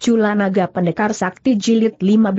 Cula Naga Pendekar Sakti Jilid 15.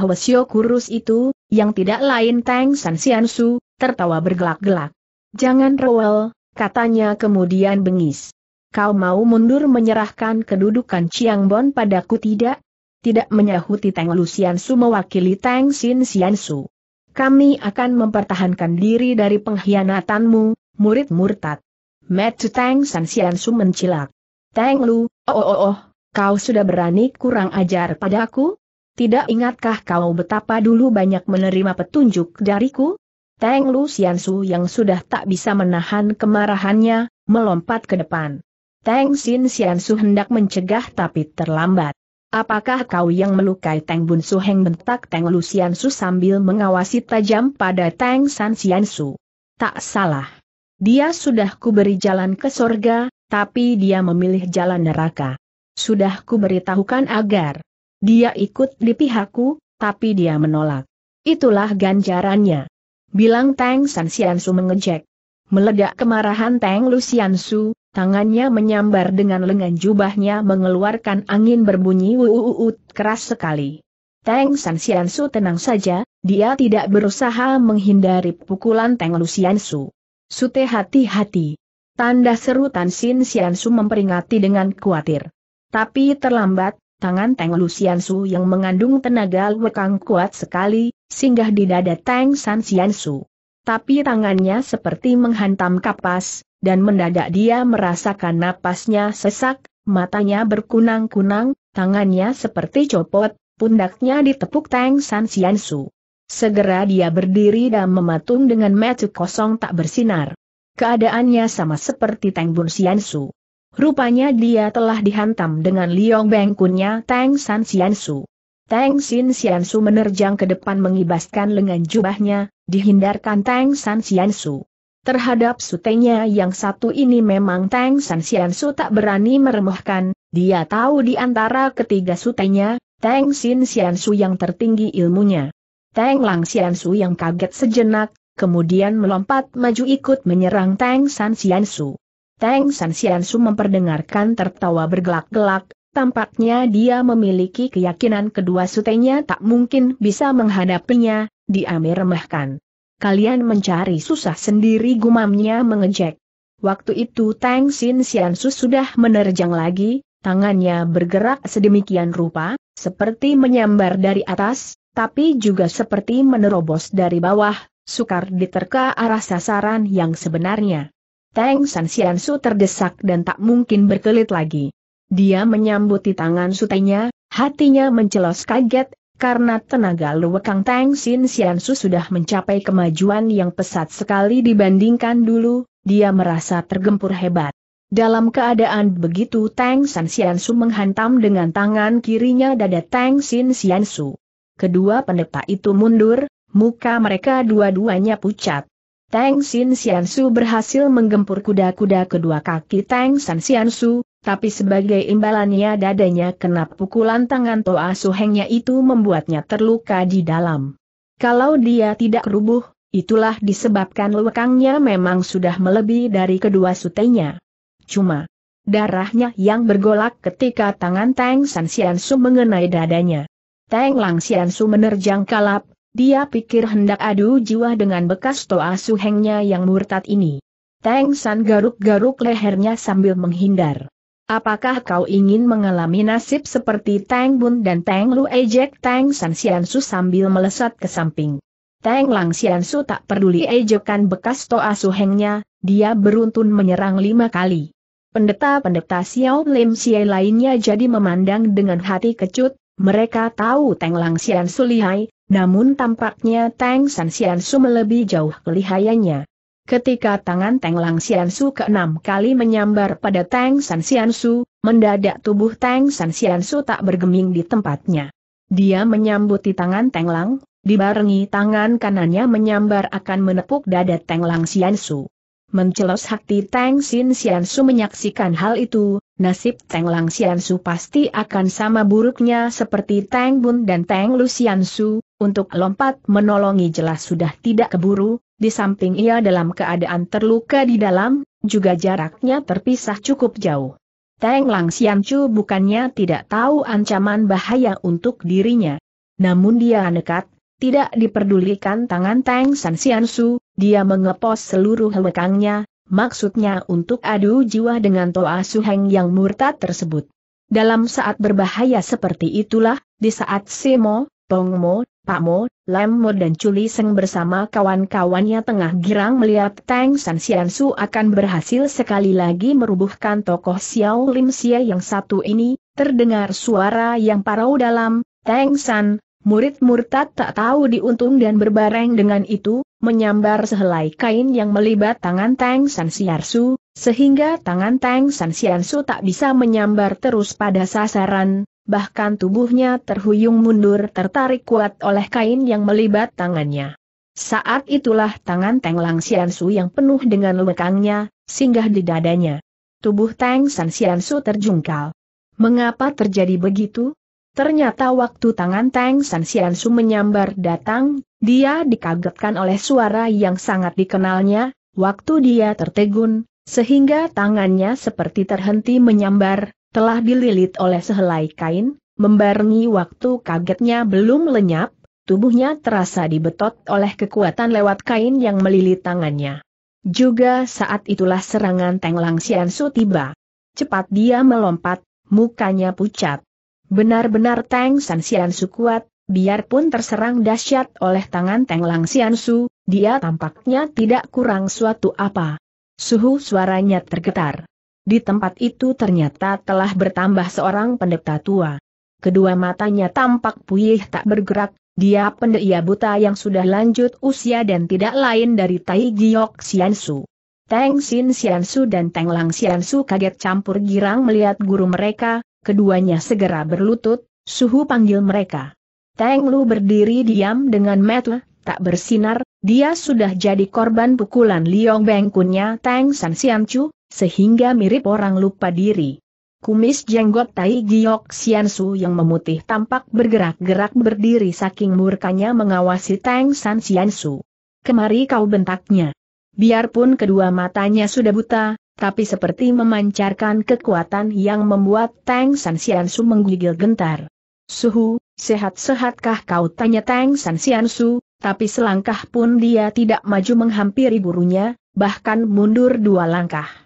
Hwasyo kurus itu, yang tidak lain Tang San Siansu, tertawa bergelak-gelak. Jangan rewel, katanya kemudian bengis. Kau mau mundur menyerahkan kedudukan Chiang Bon padaku tidak? Tidak menyahuti Tang Lu Xiansu mewakili Tang Sin Siansu. Kami akan mempertahankan diri dari pengkhianatanmu, murid murtad. Met Tang San Siansu mencilak. Tang Lu, oh oh oh, oh. Kau sudah berani kurang ajar padaku? Tidak ingatkah kau betapa dulu banyak menerima petunjuk dariku? Teng Lu Su yang sudah tak bisa menahan kemarahannya, melompat ke depan. Teng Xin Xiansu hendak mencegah tapi terlambat. Apakah kau yang melukai Teng Bun Su Heng bentak Teng Lu Su sambil mengawasi tajam pada Teng San Xiansu? Tak salah. Dia sudah kuberi jalan ke sorga, tapi dia memilih jalan neraka. Sudah ku beritahukan agar dia ikut di pihakku, tapi dia menolak. Itulah ganjarannya. Bilang Tang San Xiansu mengejek. Meledak kemarahan Tang Lu Xiansu, tangannya menyambar dengan lengan jubahnya mengeluarkan angin berbunyi wuuut keras sekali. Tang San Xiansu tenang saja, dia tidak berusaha menghindari pukulan Tang Lu Xiansu. Sute hati-hati. Tanda seru Tan Sin Xiansu memperingati dengan khawatir. Tapi terlambat, tangan Teng Lusian Su yang mengandung tenaga lekang kuat sekali, singgah di dada Teng San Sian Su. Tapi tangannya seperti menghantam kapas, dan mendadak dia merasakan napasnya sesak, matanya berkunang-kunang, tangannya seperti copot, pundaknya ditepuk Teng San Sian Su. Segera dia berdiri dan mematung dengan mata kosong tak bersinar. Keadaannya sama seperti Teng Bun Sian Su. Rupanya dia telah dihantam dengan Liong Bengkunnya Tang San Xiansu. Tang Sin Xiansu menerjang ke depan mengibaskan lengan jubahnya, dihindarkan Tang San Xiansu. Terhadap sutenya yang satu ini memang Tang San Xiansu tak berani meremehkan, dia tahu di antara ketiga sutenya, Tang Sin Xiansu yang tertinggi ilmunya. Tang Lang Xiansu yang kaget sejenak, kemudian melompat maju ikut menyerang Tang San Xiansu. Tang San Xiansu memperdengarkan tertawa bergelak-gelak, tampaknya dia memiliki keyakinan kedua sutenya tak mungkin bisa menghadapinya, dia meremehkan. Kalian mencari susah sendiri gumamnya mengejek. Waktu itu Tang Sin Xiansu sudah menerjang lagi, tangannya bergerak sedemikian rupa, seperti menyambar dari atas, tapi juga seperti menerobos dari bawah, sukar diterka arah sasaran yang sebenarnya. Teng San Sian Su terdesak dan tak mungkin berkelit lagi. Dia menyambuti tangan sutenya, hatinya mencelos kaget, karena tenaga luwekang Teng Sin Sian Su sudah mencapai kemajuan yang pesat sekali dibandingkan dulu, dia merasa tergempur hebat. Dalam keadaan begitu Teng San Sian Su menghantam dengan tangan kirinya dada Teng Sin Sian Su. Kedua pendeta itu mundur, muka mereka dua-duanya pucat. Tang Xin Xiansu berhasil menggempur kuda-kuda kedua kaki Tang San Xiansu, tapi sebagai imbalannya dadanya kena pukulan tangan Toa Suhengnya itu membuatnya terluka di dalam. Kalau dia tidak rubuh, itulah disebabkan lekangnya memang sudah melebihi dari kedua sutenya. Cuma, darahnya yang bergolak ketika tangan Tang San Xiansu mengenai dadanya. Tang Lang Xiansu menerjang kalap, dia pikir hendak adu jiwa dengan bekas toa suhengnya yang murtad ini. Teng San garuk-garuk lehernya sambil menghindar. Apakah kau ingin mengalami nasib seperti Teng Bun dan Teng Lu ejek Teng San Su sambil melesat ke samping? Teng Lang Su tak peduli ejekan bekas toa suhengnya, dia beruntun menyerang lima kali. Pendeta-pendeta Xiao Lim Xie lainnya jadi memandang dengan hati kecut, mereka tahu Teng Lang Su lihai, namun tampaknya Tang San Sian Su melebihi jauh kelihayannya. Ketika tangan Tang Lang Sian Su keenam kali menyambar pada Tang San Sian Su, mendadak tubuh Tang San Sian Su tak bergeming di tempatnya. Dia menyambuti tangan Tang Lang, dibarengi tangan kanannya menyambar akan menepuk dada Tang Lang Sian Su. Mencelos hati Tang Sin Sian Su menyaksikan hal itu, nasib Tang Lang Sian Su pasti akan sama buruknya seperti Tang Bun dan Tang Lu Sian Su, untuk lompat menolongi jelas sudah tidak keburu, di samping ia dalam keadaan terluka di dalam, juga jaraknya terpisah cukup jauh. Teng Lang Xianchu bukannya tidak tahu ancaman bahaya untuk dirinya. Namun dia nekat, tidak diperdulikan tangan Teng San Su, dia mengepos seluruh lekangnya, maksudnya untuk adu jiwa dengan Toa Su Heng yang murtad tersebut. Dalam saat berbahaya seperti itulah, di saat Simo, Tongmo, Pak Mo, Lem Mo dan Chuli Seng bersama kawan-kawannya tengah girang melihat Tang San Sian Su akan berhasil sekali lagi merubuhkan tokoh Xiao Lim Xie yang satu ini, terdengar suara yang parau dalam, Tang San, murid murtad tak tahu diuntung dan berbareng dengan itu, menyambar sehelai kain yang melibat tangan Tang San Sian Su, sehingga tangan Tang San Sian Su tak bisa menyambar terus pada sasaran, bahkan tubuhnya terhuyung mundur tertarik kuat oleh kain yang melibat tangannya. Saat itulah tangan Teng Lang yang penuh dengan lekangnya, singgah di dadanya. Tubuh Teng San Xian terjungkal. Mengapa terjadi begitu? Ternyata waktu tangan Teng San Xian menyambar datang, dia dikagetkan oleh suara yang sangat dikenalnya, waktu dia tertegun, sehingga tangannya seperti terhenti menyambar, telah dililit oleh sehelai kain, membarengi waktu kagetnya belum lenyap, tubuhnya terasa dibetot oleh kekuatan lewat kain yang melilit tangannya. Juga saat itulah serangan Teng Lang Sian Su tiba. Cepat dia melompat, mukanya pucat. Benar-benar Teng San Sian Su kuat, biarpun terserang dahsyat oleh tangan Teng Lang Sian Su, dia tampaknya tidak kurang suatu apa. Suhu suaranya tergetar. Di tempat itu ternyata telah bertambah seorang pendeta tua. Kedua matanya tampak puyih tak bergerak, dia pendeta buta yang sudah lanjut usia dan tidak lain dari Tai Giok Xiansu. Teng Xin Xiansu dan Teng Lang Xiansu kaget campur girang melihat guru mereka, keduanya segera berlutut, suhu panggil mereka. Teng Lu berdiri diam dengan metu, tak bersinar, dia sudah jadi korban pukulan Liong Bengkunnya Teng San Xiansu sehingga mirip orang lupa diri. Kumis jenggot Tai Giok Xiansu yang memutih tampak bergerak-gerak berdiri saking murkanya mengawasi Tang San Xiansu. Kemari kau bentaknya. Biarpun kedua matanya sudah buta, tapi seperti memancarkan kekuatan yang membuat Tang San Xiansu menggigil gentar. Suhu, sehat-sehatkah kau tanya Tang San Xiansu, tapi selangkah pun dia tidak maju menghampiri gurunya, bahkan mundur dua langkah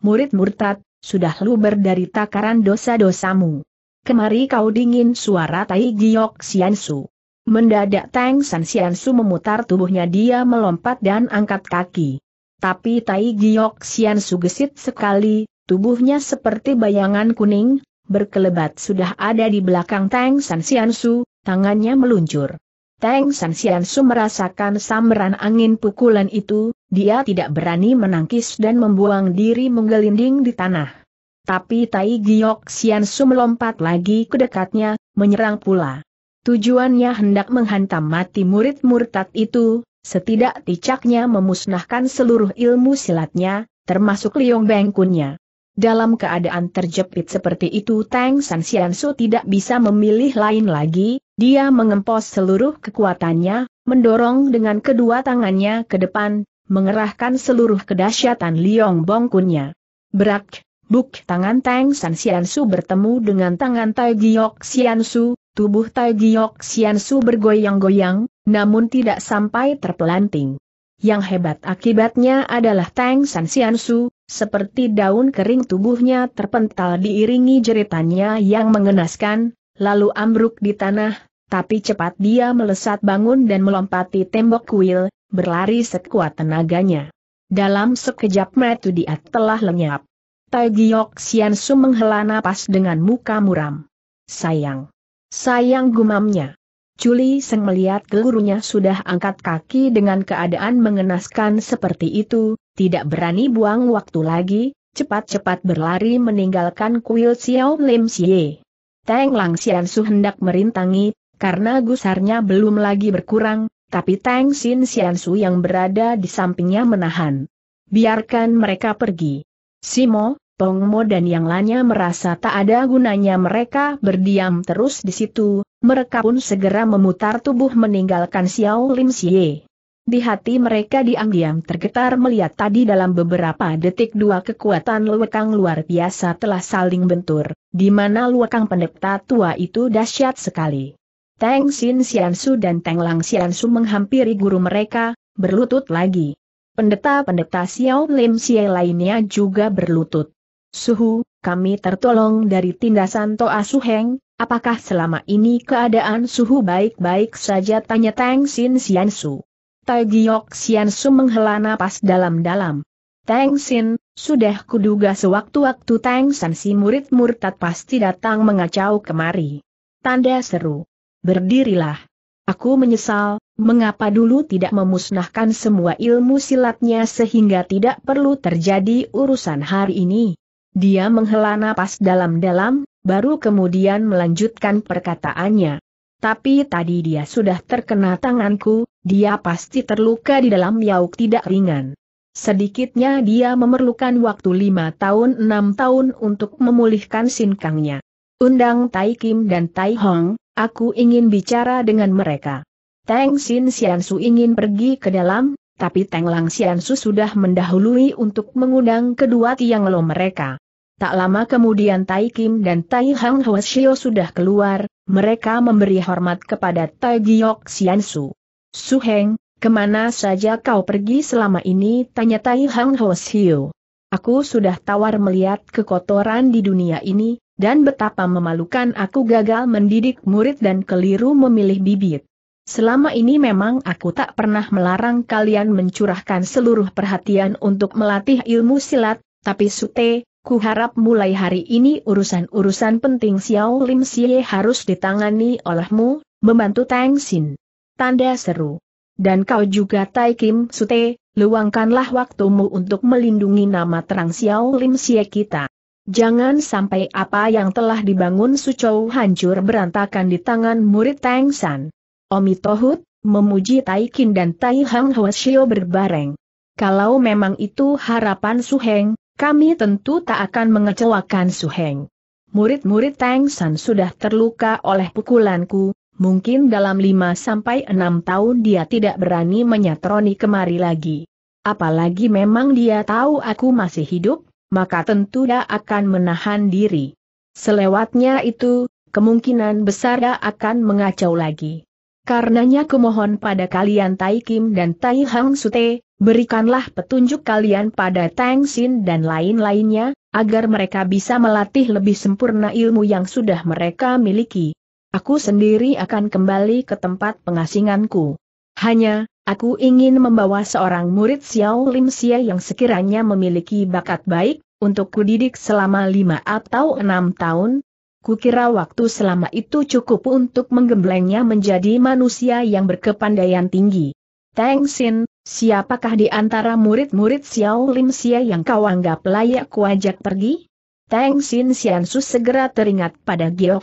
murid murtad, sudah luber dari takaran dosa-dosamu. Kemari kau dingin suara Tai Giok Xiansu. Mendadak Tang San Xiansu memutar tubuhnya dia melompat dan angkat kaki. Tapi Tai Giok Xiansu gesit sekali, tubuhnya seperti bayangan kuning, berkelebat sudah ada di belakang Tang San Xiansu, tangannya meluncur. Teng San Xian Su merasakan samaran angin pukulan itu, dia tidak berani menangkis dan membuang diri menggelinding di tanah. Tapi Tai Giok Xian Su melompat lagi ke dekatnya, menyerang pula. Tujuannya hendak menghantam mati murid murtad itu, setidak ticaknya memusnahkan seluruh ilmu silatnya, termasuk Liong Bengkunnya. Dalam keadaan terjepit seperti itu Tang San Xian Su tidak bisa memilih lain lagi, dia mengempos seluruh kekuatannya, mendorong dengan kedua tangannya ke depan, mengerahkan seluruh kedahsyatan Liong Bongkunnya. Berak, buk tangan Tang San Su bertemu dengan tangan Tai Giok Su, tubuh Tai Giok Su bergoyang-goyang, namun tidak sampai terpelanting. Yang hebat akibatnya adalah Tang San Su, seperti daun kering tubuhnya terpental diiringi jeritannya yang mengenaskan, lalu ambruk di tanah, tapi cepat dia melesat bangun dan melompati tembok kuil, berlari sekuat tenaganya. Dalam sekejap metu dia telah lenyap. Tai Giok Sian Su menghela napas dengan muka muram. Sayang. Sayang gumamnya. Culi Seng melihat gurunya sudah angkat kaki dengan keadaan mengenaskan seperti itu, tidak berani buang waktu lagi, cepat-cepat berlari meninggalkan kuil Xiao Lim Xie. Teng Lang Sian Su hendak merintangi, karena gusarnya belum lagi berkurang, tapi Tang Xin Xian Su yang berada di sampingnya menahan. Biarkan mereka pergi. Simo, Pongmo dan yang lainnya merasa tak ada gunanya mereka berdiam terus di situ, mereka pun segera memutar tubuh meninggalkan Xiao Lim Xie. Di hati mereka diam-diam tergetar melihat tadi dalam beberapa detik dua kekuatan luekang luar biasa telah saling bentur, di mana luekang pendeta tua itu dahsyat sekali. Tang Xin Xiansu dan Tang Lang Xiansu menghampiri guru mereka, berlutut lagi. Pendeta-pendeta Xiao Lim Xie lainnya juga berlutut. Suhu, kami tertolong dari tindasan Toa Suheng, apakah selama ini keadaan Suhu baik-baik saja tanya Tang Xin Xiansu. Tai Giok Xiansu menghela napas dalam-dalam. Tang Xin, sudah kuduga sewaktu-waktu Tang San si murid murtad pasti datang mengacau kemari. Tanda seru. Berdirilah. Aku menyesal, mengapa dulu tidak memusnahkan semua ilmu silatnya sehingga tidak perlu terjadi urusan hari ini. Dia menghela napas dalam-dalam, baru kemudian melanjutkan perkataannya. Tapi tadi dia sudah terkena tanganku, dia pasti terluka di dalam yauk tidak ringan. Sedikitnya dia memerlukan waktu lima tahun enam tahun untuk memulihkan sinkangnya. Undang Tai Kim dan Tai Hong, aku ingin bicara dengan mereka. Teng Xin Xiansu ingin pergi ke dalam, tapi Teng Lang Xiansu sudah mendahului untuk mengundang kedua tiang lo mereka. Tak lama kemudian Tai Kim dan Tai Hang Hwasyo sudah keluar, mereka memberi hormat kepada Tai Giok Xiansu. Su Heng, kemana saja kau pergi selama ini? Tanya Tai Hang Hwasyo. Aku sudah tawar melihat kekotoran di dunia ini, dan betapa memalukan aku gagal mendidik murid dan keliru memilih bibit. Selama ini memang aku tak pernah melarang kalian mencurahkan seluruh perhatian untuk melatih ilmu silat, tapi Sute, ku harap mulai hari ini urusan-urusan penting Xiao Lim Xie harus ditangani olehmu, membantu Tang Xin. Tanda seru. Dan kau juga Tai Kim Sute, luangkanlah waktumu untuk melindungi nama terang Xiao Lim Xie kita. Jangan sampai apa yang telah dibangun Sucou hancur berantakan di tangan murid Tang San. Omi Tohut, memuji Taikin dan Tai Hang Hwasyo berbareng. Kalau memang itu harapan Su Heng, kami tentu tak akan mengecewakan Su Heng. Murid-murid Tang San sudah terluka oleh pukulanku, mungkin dalam 5-6 tahun dia tidak berani menyatroni kemari lagi. Apalagi memang dia tahu aku masih hidup, maka tentu dia akan menahan diri. Selewatnya itu, kemungkinan besar dia akan mengacau lagi. Karenanya kumohon pada kalian Tai Kim dan Tai Hang Sute, berikanlah petunjuk kalian pada Tang Sin dan lain-lainnya, agar mereka bisa melatih lebih sempurna ilmu yang sudah mereka miliki. Aku sendiri akan kembali ke tempat pengasinganku. Hanya, aku ingin membawa seorang murid Xiao Lim Xie yang sekiranya memiliki bakat baik, untuk kudidik selama lima atau enam tahun. Kukira waktu selama itu cukup untuk menggemblengnya menjadi manusia yang berkepandaian tinggi. Tang Sin, siapakah di antara murid-murid Xiao Lim Xie yang kau anggap layak kuajak pergi? Tang Sin Xiansu segera teringat pada Gil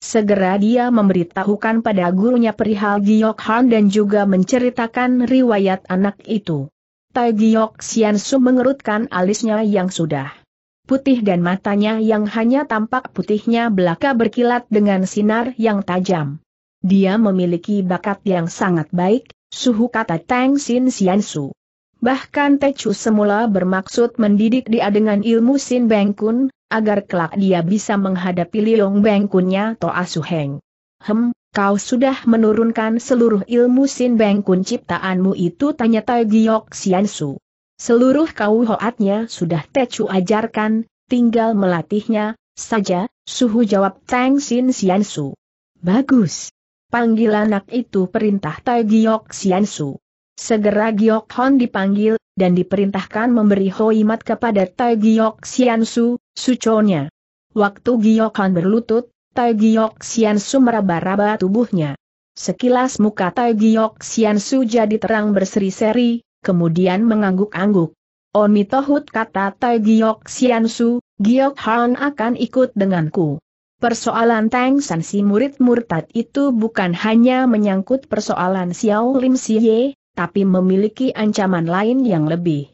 Segera dia memberitahukan pada gurunya perihal Giok Han dan juga menceritakan riwayat anak itu. Tai Giok Sian Su mengerutkan alisnya yang sudah putih dan matanya yang hanya tampak putihnya belaka berkilat dengan sinar yang tajam. Dia memiliki bakat yang sangat baik, suhu kata Tang Sin Sian Su. Bahkan Chu semula bermaksud mendidik dia dengan ilmu Sin Beng Kun, agar kelak dia bisa menghadapi Liong Bengkunnya Toa Heng. Hem, kau sudah menurunkan seluruh ilmu Sin Bengkun ciptaanmu itu tanya Tai Giok Siansu. Seluruh kau hoatnya sudah Tecu ajarkan, tinggal melatihnya, saja, suhu jawab Tang Sin Siansu. Bagus. Panggil anak itu perintah Tai Giok Siansu. Segera Giok Hon dipanggil, dan diperintahkan memberi hoimat kepada Tai Giok Siansu, suconya. Waktu Giokan berlutut, Tai Sian Xiansu meraba-raba tubuhnya. Sekilas muka Tai Sian Xiansu jadi terang berseri-seri, kemudian mengangguk-angguk. Oni Tohut kata Tai Sian Xiansu, Giok Han akan ikut denganku. Persoalan Tang San si murid murtad itu bukan hanya menyangkut persoalan Xiao Lim Siye, tapi memiliki ancaman lain yang lebih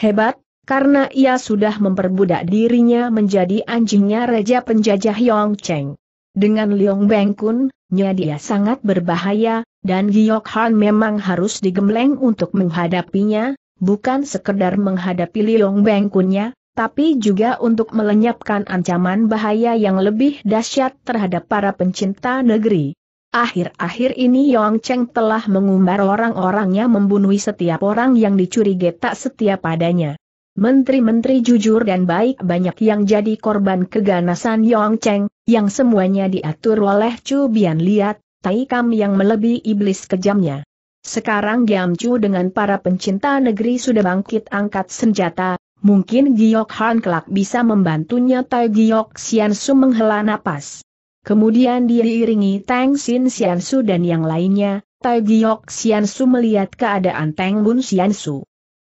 hebat, karena ia sudah memperbudak dirinya menjadi anjingnya Raja Penjajah Yong Cheng. Dengan Liong Beng Kun, dia sangat berbahaya, dan Giok Han memang harus digembleng untuk menghadapinya, bukan sekedar menghadapi Liong Beng Kunnya, tapi juga untuk melenyapkan ancaman bahaya yang lebih dahsyat terhadap para pencinta negeri. Akhir-akhir ini Yong Cheng telah mengumbar orang-orangnya membunuh setiap orang yang dicurigai tak setia padanya. Menteri-menteri jujur dan baik banyak yang jadi korban keganasan Yong Cheng, yang semuanya diatur oleh Chu Bian Liat, Tai Kam yang melebihi iblis kejamnya. Sekarang Giam Chu dengan para pencinta negeri sudah bangkit angkat senjata, mungkin Giok Han kelak bisa membantunya Tai Giok Xian Su menghela napas. Kemudian dia diiringi Tang Xin Xian Su dan yang lainnya, Tai Giok Xian Su melihat keadaan Tang Bun Xian Su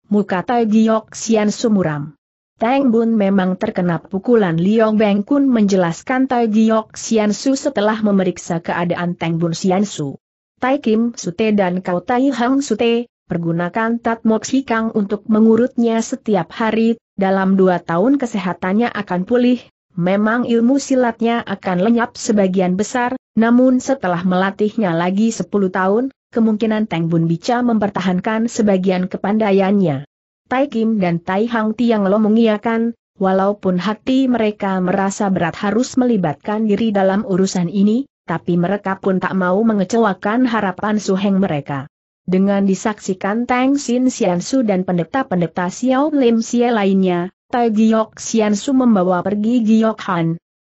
muka Tai Giok Xian sumuram. Tang Bun memang terkena pukulan Liong Beng Kun menjelaskan Tai Giok Xian Su setelah memeriksa keadaan Tang Bun Xian Su. Tai Kim Sute dan Kau Tai Hang Sute, pergunakan Tat Mok Kang untuk mengurutnya setiap hari, dalam dua tahun kesehatannya akan pulih, memang ilmu silatnya akan lenyap sebagian besar, namun setelah melatihnya lagi sepuluh tahun, kemungkinan Teng Bun Bica mempertahankan sebagian kepandaiannya. Tai Kim dan Tai Hang Tiang Lo mengiakan, walaupun hati mereka merasa berat harus melibatkan diri dalam urusan ini, tapi mereka pun tak mau mengecewakan harapan Su Heng mereka. Dengan disaksikan Tang Sin Su dan pendeta-pendeta Xiao Lim Xie lainnya, Tai Giok Su membawa pergi Giok Han.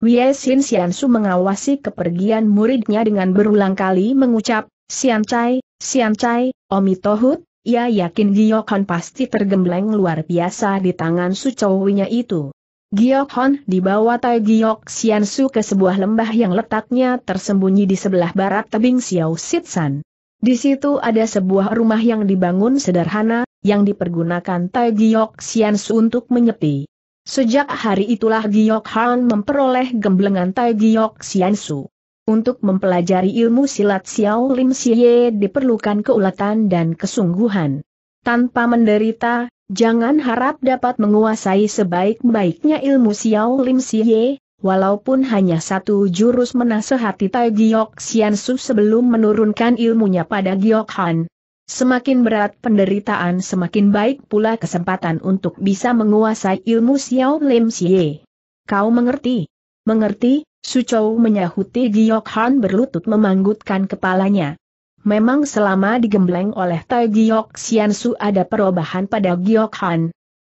Xin Sin Su mengawasi kepergian muridnya dengan berulang kali mengucap, Siancai, Siancai, Omi Tohut, ia yakin Giokhan pasti tergembleng luar biasa di tangan sucowinya itu. Giokhan dibawa Tai Giok Su ke sebuah lembah yang letaknya tersembunyi di sebelah barat tebing Xiao Sitsan. Di situ ada sebuah rumah yang dibangun sederhana, yang dipergunakan Tai Giok Su untuk menyepi. Sejak hari itulah Giok Han memperoleh gemblengan Tai Giok Su. Untuk mempelajari ilmu silat Xiao Lim Xie diperlukan keuletan dan kesungguhan. Tanpa menderita, jangan harap dapat menguasai sebaik-baiknya ilmu Xiao Lim Xie, walaupun hanya satu jurus menasehati Tai Giok Xian Su sebelum menurunkan ilmunya pada Giok Han. Semakin berat penderitaan semakin baik pula kesempatan untuk bisa menguasai ilmu Xiao Lim Xie. Kau mengerti? Mengerti, Sucou menyahuti Giok Han berlutut memanggutkan kepalanya. Memang selama digembleng oleh Tai Giok Xiansu ada perubahan pada Giok Han.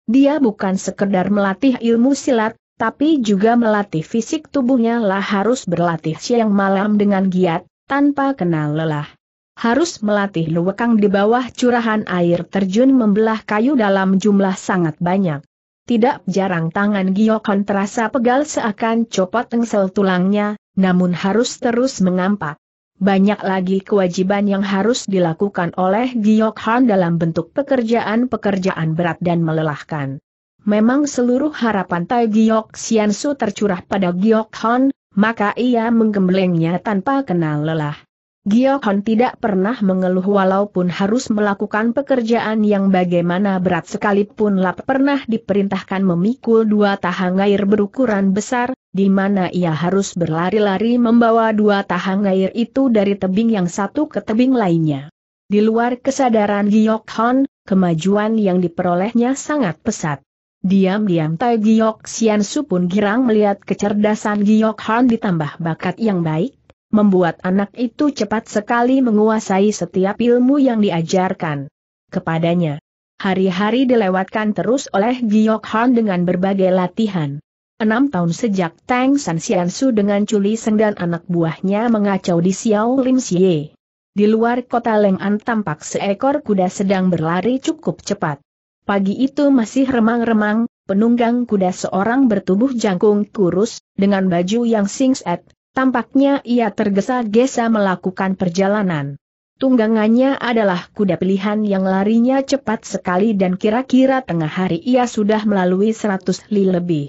Dia bukan sekedar melatih ilmu silat, tapi juga melatih fisik tubuhnya lah harus berlatih siang malam dengan giat, tanpa kenal lelah. Harus melatih luwekang di bawah curahan air terjun membelah kayu dalam jumlah sangat banyak. Tidak jarang tangan Giokon terasa pegal seakan copot engsel tulangnya, namun harus terus mengampak. Banyak lagi kewajiban yang harus dilakukan oleh Giokhan dalam bentuk pekerjaan-pekerjaan berat dan melelahkan. Memang seluruh harapan Tai Giok Su tercurah pada Giokhan, maka ia menggemblengnya tanpa kenal lelah. Giohon tidak pernah mengeluh walaupun harus melakukan pekerjaan yang bagaimana berat sekalipun Lap pernah diperintahkan memikul dua tahang air berukuran besar, di mana ia harus berlari-lari membawa dua tahang air itu dari tebing yang satu ke tebing lainnya. Di luar kesadaran Giokhon, kemajuan yang diperolehnya sangat pesat. Diam-diam Tai Giok Sian Su pun girang melihat kecerdasan Giok Han ditambah bakat yang baik, membuat anak itu cepat sekali menguasai setiap ilmu yang diajarkan kepadanya. Hari-hari dilewatkan terus oleh Giok Han dengan berbagai latihan. Enam tahun sejak Tang San Xiansu dengan Chuli Seng dan anak buahnya mengacau di Xiao Lim Xie. Di luar kota Leng'an tampak seekor kuda sedang berlari cukup cepat. Pagi itu masih remang-remang, penunggang kuda seorang bertubuh jangkung kurus, dengan baju yang singset, Tampaknya ia tergesa-gesa melakukan perjalanan. Tunggangannya adalah kuda pilihan yang larinya cepat sekali dan kira-kira tengah hari ia sudah melalui 100 li lebih.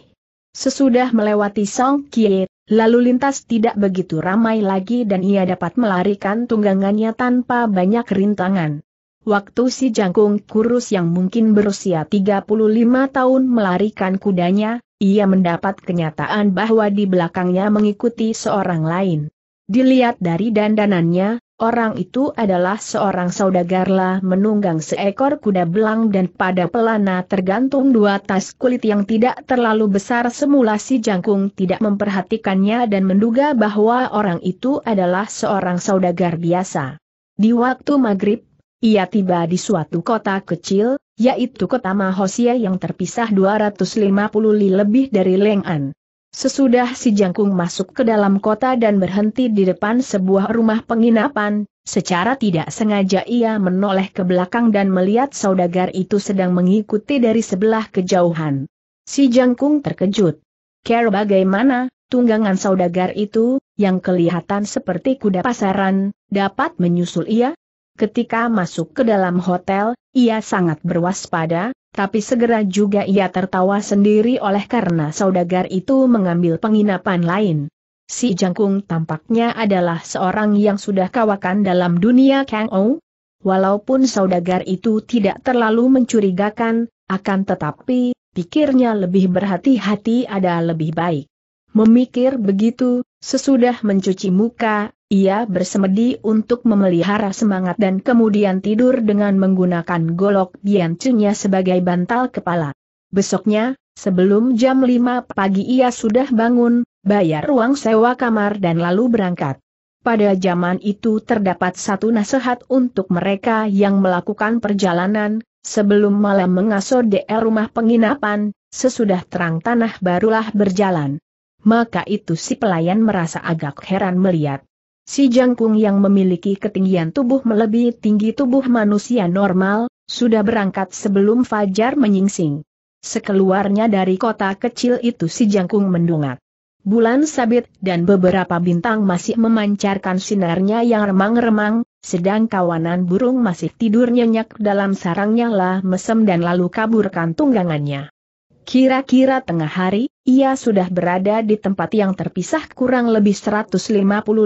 Sesudah melewati Song Kie, lalu lintas tidak begitu ramai lagi dan ia dapat melarikan tunggangannya tanpa banyak rintangan. Waktu si jangkung kurus yang mungkin berusia 35 tahun melarikan kudanya, ia mendapat kenyataan bahwa di belakangnya mengikuti seorang lain. Dilihat dari dandanannya, orang itu adalah seorang lah menunggang seekor kuda belang dan pada pelana tergantung dua tas kulit yang tidak terlalu besar semula si jangkung tidak memperhatikannya dan menduga bahwa orang itu adalah seorang saudagar biasa. Di waktu maghrib, ia tiba di suatu kota kecil, yaitu kota Mahosia yang terpisah 250 li lebih dari Leng'an. Sesudah si jangkung masuk ke dalam kota dan berhenti di depan sebuah rumah penginapan, secara tidak sengaja ia menoleh ke belakang dan melihat saudagar itu sedang mengikuti dari sebelah kejauhan. Si jangkung terkejut. Care bagaimana, tunggangan saudagar itu, yang kelihatan seperti kuda pasaran, dapat menyusul ia? Ketika masuk ke dalam hotel, ia sangat berwaspada, tapi segera juga ia tertawa sendiri oleh karena saudagar itu mengambil penginapan lain. Si Jangkung tampaknya adalah seorang yang sudah kawakan dalam dunia Kang Ou. Walaupun saudagar itu tidak terlalu mencurigakan, akan tetapi, pikirnya lebih berhati-hati ada lebih baik. Memikir begitu, Sesudah mencuci muka, ia bersemedi untuk memelihara semangat dan kemudian tidur dengan menggunakan golok biancunya sebagai bantal kepala. Besoknya, sebelum jam 5 pagi ia sudah bangun, bayar ruang sewa kamar dan lalu berangkat. Pada zaman itu terdapat satu nasihat untuk mereka yang melakukan perjalanan, sebelum malam mengasuh DR rumah penginapan, sesudah terang tanah barulah berjalan maka itu si pelayan merasa agak heran melihat. Si jangkung yang memiliki ketinggian tubuh melebihi tinggi tubuh manusia normal, sudah berangkat sebelum Fajar menyingsing. Sekeluarnya dari kota kecil itu si jangkung mendungat. Bulan sabit dan beberapa bintang masih memancarkan sinarnya yang remang-remang, sedang kawanan burung masih tidur nyenyak dalam sarangnya lah mesem dan lalu kaburkan tunggangannya. Kira-kira tengah hari, ia sudah berada di tempat yang terpisah kurang lebih 150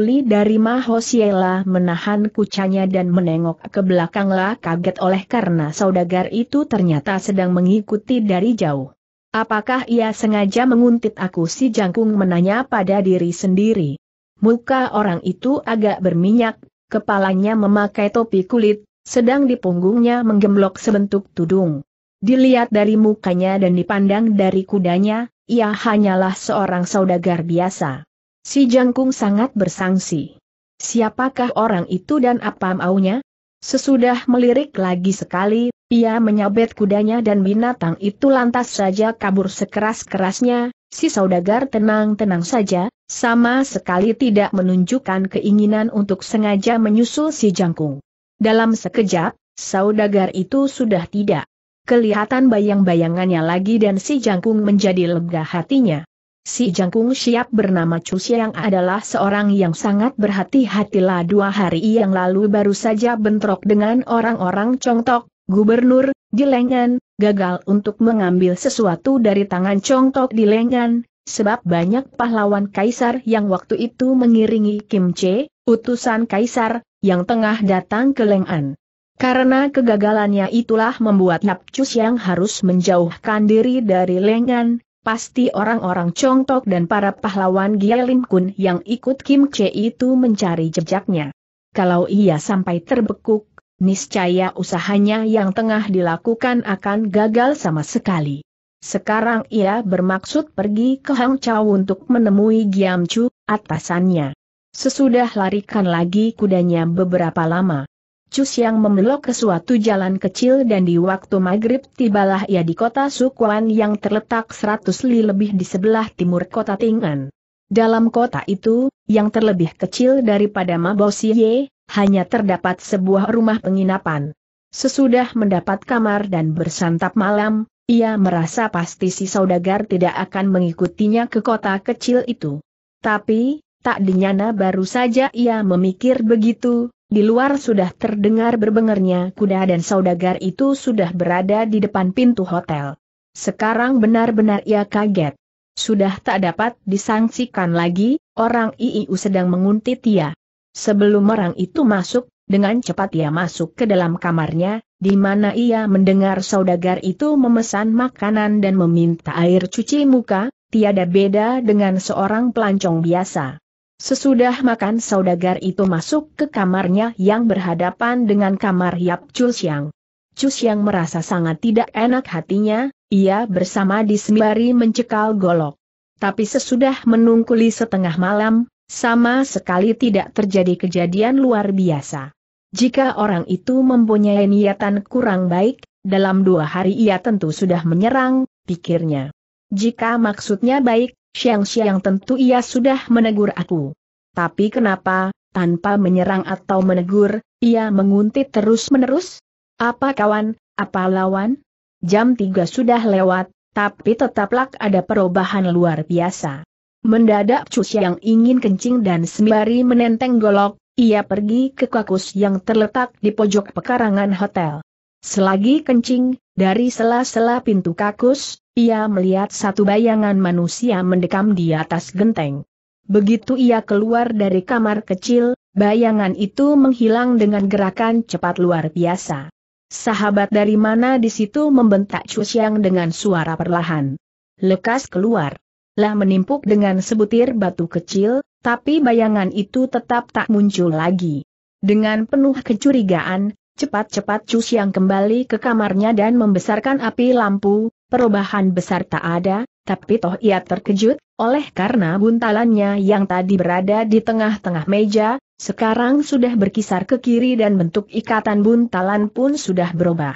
li dari Mahosiela menahan kucanya dan menengok ke belakanglah, kaget oleh karena saudagar itu ternyata sedang mengikuti dari jauh. Apakah ia sengaja menguntit aku si jangkung menanya pada diri sendiri? Muka orang itu agak berminyak, kepalanya memakai topi kulit, sedang di punggungnya menggemblok sebentuk tudung. Dilihat dari mukanya dan dipandang dari kudanya, ia hanyalah seorang saudagar biasa. Si jangkung sangat bersangsi. Siapakah orang itu dan apa maunya? Sesudah melirik lagi sekali, ia menyabet kudanya dan binatang itu lantas saja kabur sekeras-kerasnya, si saudagar tenang-tenang saja, sama sekali tidak menunjukkan keinginan untuk sengaja menyusul si jangkung. Dalam sekejap, saudagar itu sudah tidak Kelihatan bayang-bayangannya lagi dan si jangkung menjadi lega hatinya. Si jangkung siap bernama Chu Siang adalah seorang yang sangat berhati-hatilah dua hari yang lalu baru saja bentrok dengan orang-orang Congtok, gubernur, di Lengan, gagal untuk mengambil sesuatu dari tangan Congtok di Lengan, sebab banyak pahlawan kaisar yang waktu itu mengiringi Kim Che, utusan kaisar, yang tengah datang ke Lengan. Karena kegagalannya itulah membuat Yap Cus yang harus menjauhkan diri dari lengan, pasti orang-orang congtok dan para pahlawan Gielin Kun yang ikut Kim Che itu mencari jejaknya. Kalau ia sampai terbekuk, niscaya usahanya yang tengah dilakukan akan gagal sama sekali. Sekarang ia bermaksud pergi ke Hang Chau untuk menemui Giam Chu, atasannya. Sesudah larikan lagi kudanya beberapa lama. Cus yang membelok ke suatu jalan kecil dan di waktu maghrib tibalah ia di kota Sukuan yang terletak 100 li lebih di sebelah timur kota Tingan. Dalam kota itu, yang terlebih kecil daripada Mabosie, hanya terdapat sebuah rumah penginapan. Sesudah mendapat kamar dan bersantap malam, ia merasa pasti si saudagar tidak akan mengikutinya ke kota kecil itu. Tapi, tak dinyana baru saja ia memikir begitu, di luar sudah terdengar berbengernya kuda dan saudagar itu sudah berada di depan pintu hotel. Sekarang benar-benar ia kaget. Sudah tak dapat disangsikan lagi, orang IIU sedang menguntit ia. Sebelum orang itu masuk, dengan cepat ia masuk ke dalam kamarnya, di mana ia mendengar saudagar itu memesan makanan dan meminta air cuci muka, tiada beda dengan seorang pelancong biasa. Sesudah makan saudagar itu masuk ke kamarnya yang berhadapan dengan kamar Yap Chulsiang. Siang merasa sangat tidak enak hatinya, ia bersama di sembari mencekal golok. Tapi sesudah menungkuli setengah malam, sama sekali tidak terjadi kejadian luar biasa. Jika orang itu mempunyai niatan kurang baik, dalam dua hari ia tentu sudah menyerang, pikirnya. Jika maksudnya baik, Xiang Xiang tentu ia sudah menegur aku. Tapi kenapa, tanpa menyerang atau menegur, ia menguntit terus-menerus? Apa kawan, apa lawan? Jam tiga sudah lewat, tapi tetaplah ada perubahan luar biasa. Mendadak Chu yang ingin kencing dan sembari menenteng golok, ia pergi ke kakus yang terletak di pojok pekarangan hotel. Selagi kencing, dari sela-sela pintu kakus, ia melihat satu bayangan manusia mendekam di atas genteng. Begitu ia keluar dari kamar kecil, bayangan itu menghilang dengan gerakan cepat luar biasa. Sahabat dari mana di situ membentak Chu dengan suara perlahan. Lekas keluar. Lah menimpuk dengan sebutir batu kecil, tapi bayangan itu tetap tak muncul lagi. Dengan penuh kecurigaan, cepat-cepat Chu kembali ke kamarnya dan membesarkan api lampu, Perubahan besar tak ada, tapi toh ia terkejut, oleh karena buntalannya yang tadi berada di tengah-tengah meja, sekarang sudah berkisar ke kiri dan bentuk ikatan buntalan pun sudah berubah.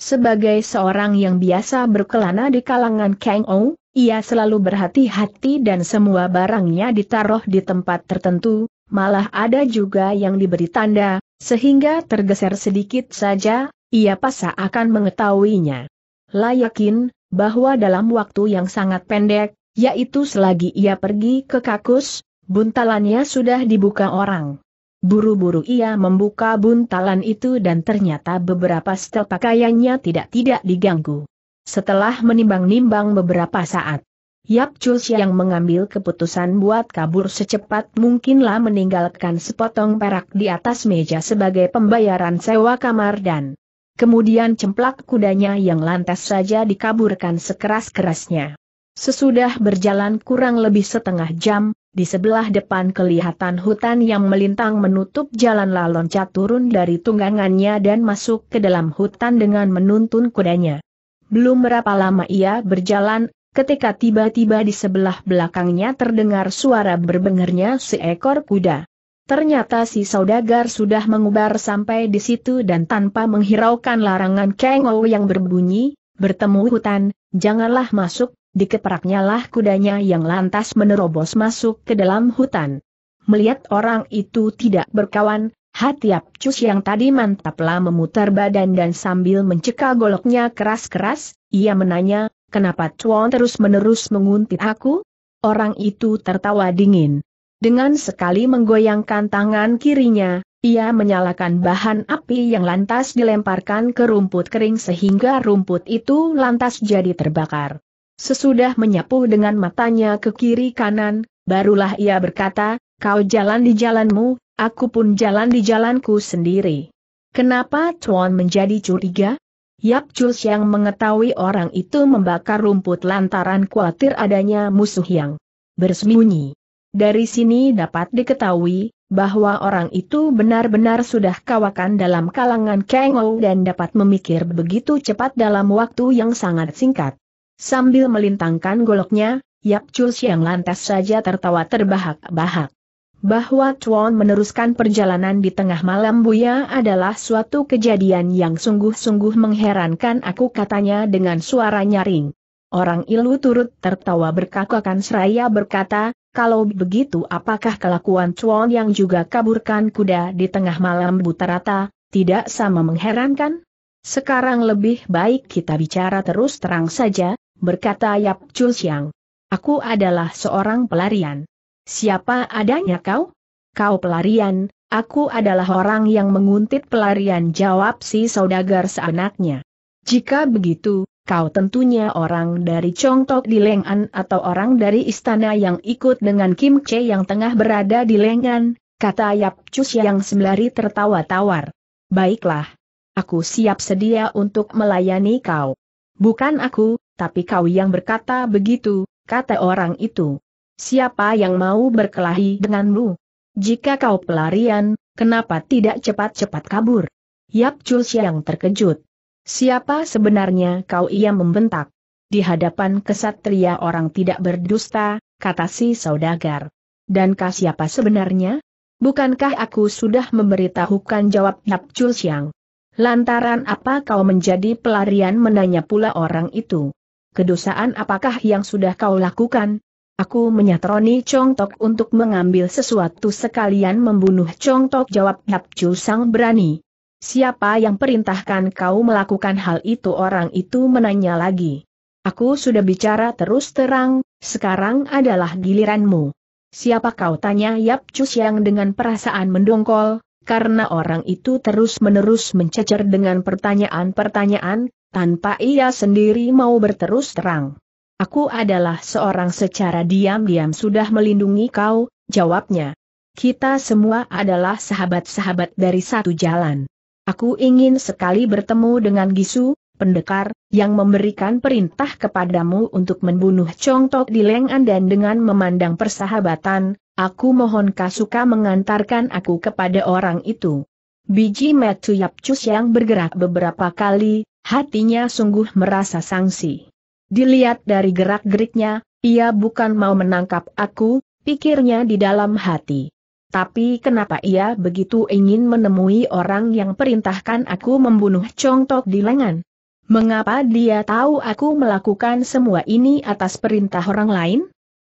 Sebagai seorang yang biasa berkelana di kalangan Kang Ou, ia selalu berhati-hati dan semua barangnya ditaruh di tempat tertentu, malah ada juga yang diberi tanda, sehingga tergeser sedikit saja, ia pasti akan mengetahuinya. Layakin, bahwa dalam waktu yang sangat pendek, yaitu selagi ia pergi ke kakus, buntalannya sudah dibuka orang. Buru-buru ia membuka buntalan itu dan ternyata beberapa setel pakaiannya tidak-tidak diganggu. Setelah menimbang-nimbang beberapa saat, Yap Chul yang mengambil keputusan buat kabur secepat mungkinlah meninggalkan sepotong perak di atas meja sebagai pembayaran sewa kamar dan kemudian cemplak kudanya yang lantas saja dikaburkan sekeras-kerasnya. Sesudah berjalan kurang lebih setengah jam, di sebelah depan kelihatan hutan yang melintang menutup jalan laloncat turun dari tunggangannya dan masuk ke dalam hutan dengan menuntun kudanya. Belum berapa lama ia berjalan, ketika tiba-tiba di sebelah belakangnya terdengar suara berbengernya seekor kuda. Ternyata si saudagar sudah mengubar sampai di situ dan tanpa menghiraukan larangan kengo yang berbunyi, bertemu hutan, janganlah masuk, dikepraknyalah kudanya yang lantas menerobos masuk ke dalam hutan. Melihat orang itu tidak berkawan, hati Apcus yang tadi mantaplah memutar badan dan sambil mencekal goloknya keras-keras, ia menanya, kenapa Chuan terus-menerus menguntit aku? Orang itu tertawa dingin. Dengan sekali menggoyangkan tangan kirinya, ia menyalakan bahan api yang lantas dilemparkan ke rumput kering sehingga rumput itu lantas jadi terbakar. Sesudah menyapu dengan matanya ke kiri kanan, barulah ia berkata, kau jalan di jalanmu, aku pun jalan di jalanku sendiri. Kenapa Tuan menjadi curiga? Yap Chul Siang mengetahui orang itu membakar rumput lantaran khawatir adanya musuh yang bersembunyi. Dari sini dapat diketahui, bahwa orang itu benar-benar sudah kawakan dalam kalangan Kengou dan dapat memikir begitu cepat dalam waktu yang sangat singkat. Sambil melintangkan goloknya, Yap Chul Siang lantas saja tertawa terbahak-bahak. Bahwa Chuan meneruskan perjalanan di tengah malam Buya adalah suatu kejadian yang sungguh-sungguh mengherankan aku katanya dengan suara nyaring. Orang ilu turut tertawa berkakakan seraya berkata, kalau begitu apakah kelakuan Chuan yang juga kaburkan kuda di tengah malam buta rata, tidak sama mengherankan? Sekarang lebih baik kita bicara terus terang saja, berkata Yap Chul Siang. Aku adalah seorang pelarian. Siapa adanya kau? Kau pelarian, aku adalah orang yang menguntit pelarian jawab si saudagar seanaknya. Jika begitu, kau tentunya orang dari Congtok di Lengan atau orang dari istana yang ikut dengan Kim Che yang tengah berada di Lengan, kata Yap Chus yang sembari tertawa tawar. Baiklah. Aku siap sedia untuk melayani kau. Bukan aku, tapi kau yang berkata begitu, kata orang itu. Siapa yang mau berkelahi denganmu? Jika kau pelarian, kenapa tidak cepat-cepat kabur? Yap Chul yang terkejut. Siapa sebenarnya kau ia membentak? Di hadapan kesatria orang tidak berdusta, kata si saudagar. Dan kah siapa sebenarnya? Bukankah aku sudah memberitahukan jawab Yap Chul Siang? Lantaran apa kau menjadi pelarian menanya pula orang itu? Kedosaan apakah yang sudah kau lakukan? Aku menyatroni Chong Tok untuk mengambil sesuatu sekalian membunuh Chong Tok jawab Yap Chul Sang berani. Siapa yang perintahkan kau melakukan hal itu? Orang itu menanya lagi. Aku sudah bicara terus terang, sekarang adalah giliranmu. Siapa kau tanya Yap Cus yang dengan perasaan mendongkol, karena orang itu terus-menerus mencecer dengan pertanyaan-pertanyaan, tanpa ia sendiri mau berterus terang. Aku adalah seorang secara diam-diam sudah melindungi kau, jawabnya. Kita semua adalah sahabat-sahabat dari satu jalan. Aku ingin sekali bertemu dengan Gisu, pendekar, yang memberikan perintah kepadamu untuk membunuh Chong Tok di Leng'an dan dengan memandang persahabatan, aku mohon Kasuka mengantarkan aku kepada orang itu. Biji Metu Yapcus yang bergerak beberapa kali, hatinya sungguh merasa sangsi. Dilihat dari gerak-geriknya, ia bukan mau menangkap aku, pikirnya di dalam hati. Tapi kenapa ia begitu ingin menemui orang yang perintahkan aku membunuh Chong Tok di lengan? Mengapa dia tahu aku melakukan semua ini atas perintah orang lain?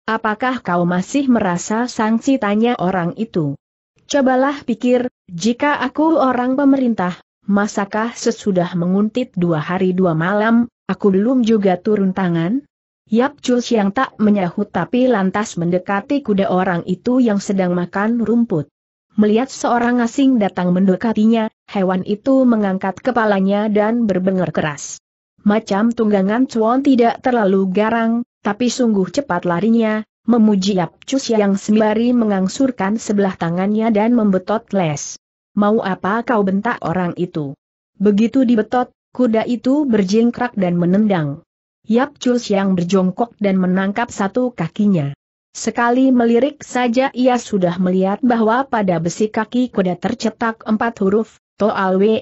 Apakah kau masih merasa sangsi tanya orang itu? Cobalah pikir, jika aku orang pemerintah, masakah sesudah menguntit dua hari dua malam, aku belum juga turun tangan? Yap Chus yang tak menyahut tapi lantas mendekati kuda orang itu yang sedang makan rumput. Melihat seorang asing datang mendekatinya, hewan itu mengangkat kepalanya dan berbengar keras. Macam tunggangan cuan tidak terlalu garang, tapi sungguh cepat larinya, memuji Yap Chus yang sembari mengangsurkan sebelah tangannya dan membetot les. Mau apa kau bentak orang itu? Begitu dibetot, kuda itu berjingkrak dan menendang. Yap Chus yang berjongkok dan menangkap satu kakinya. Sekali melirik saja ia sudah melihat bahwa pada besi kaki kuda tercetak empat huruf, Toal e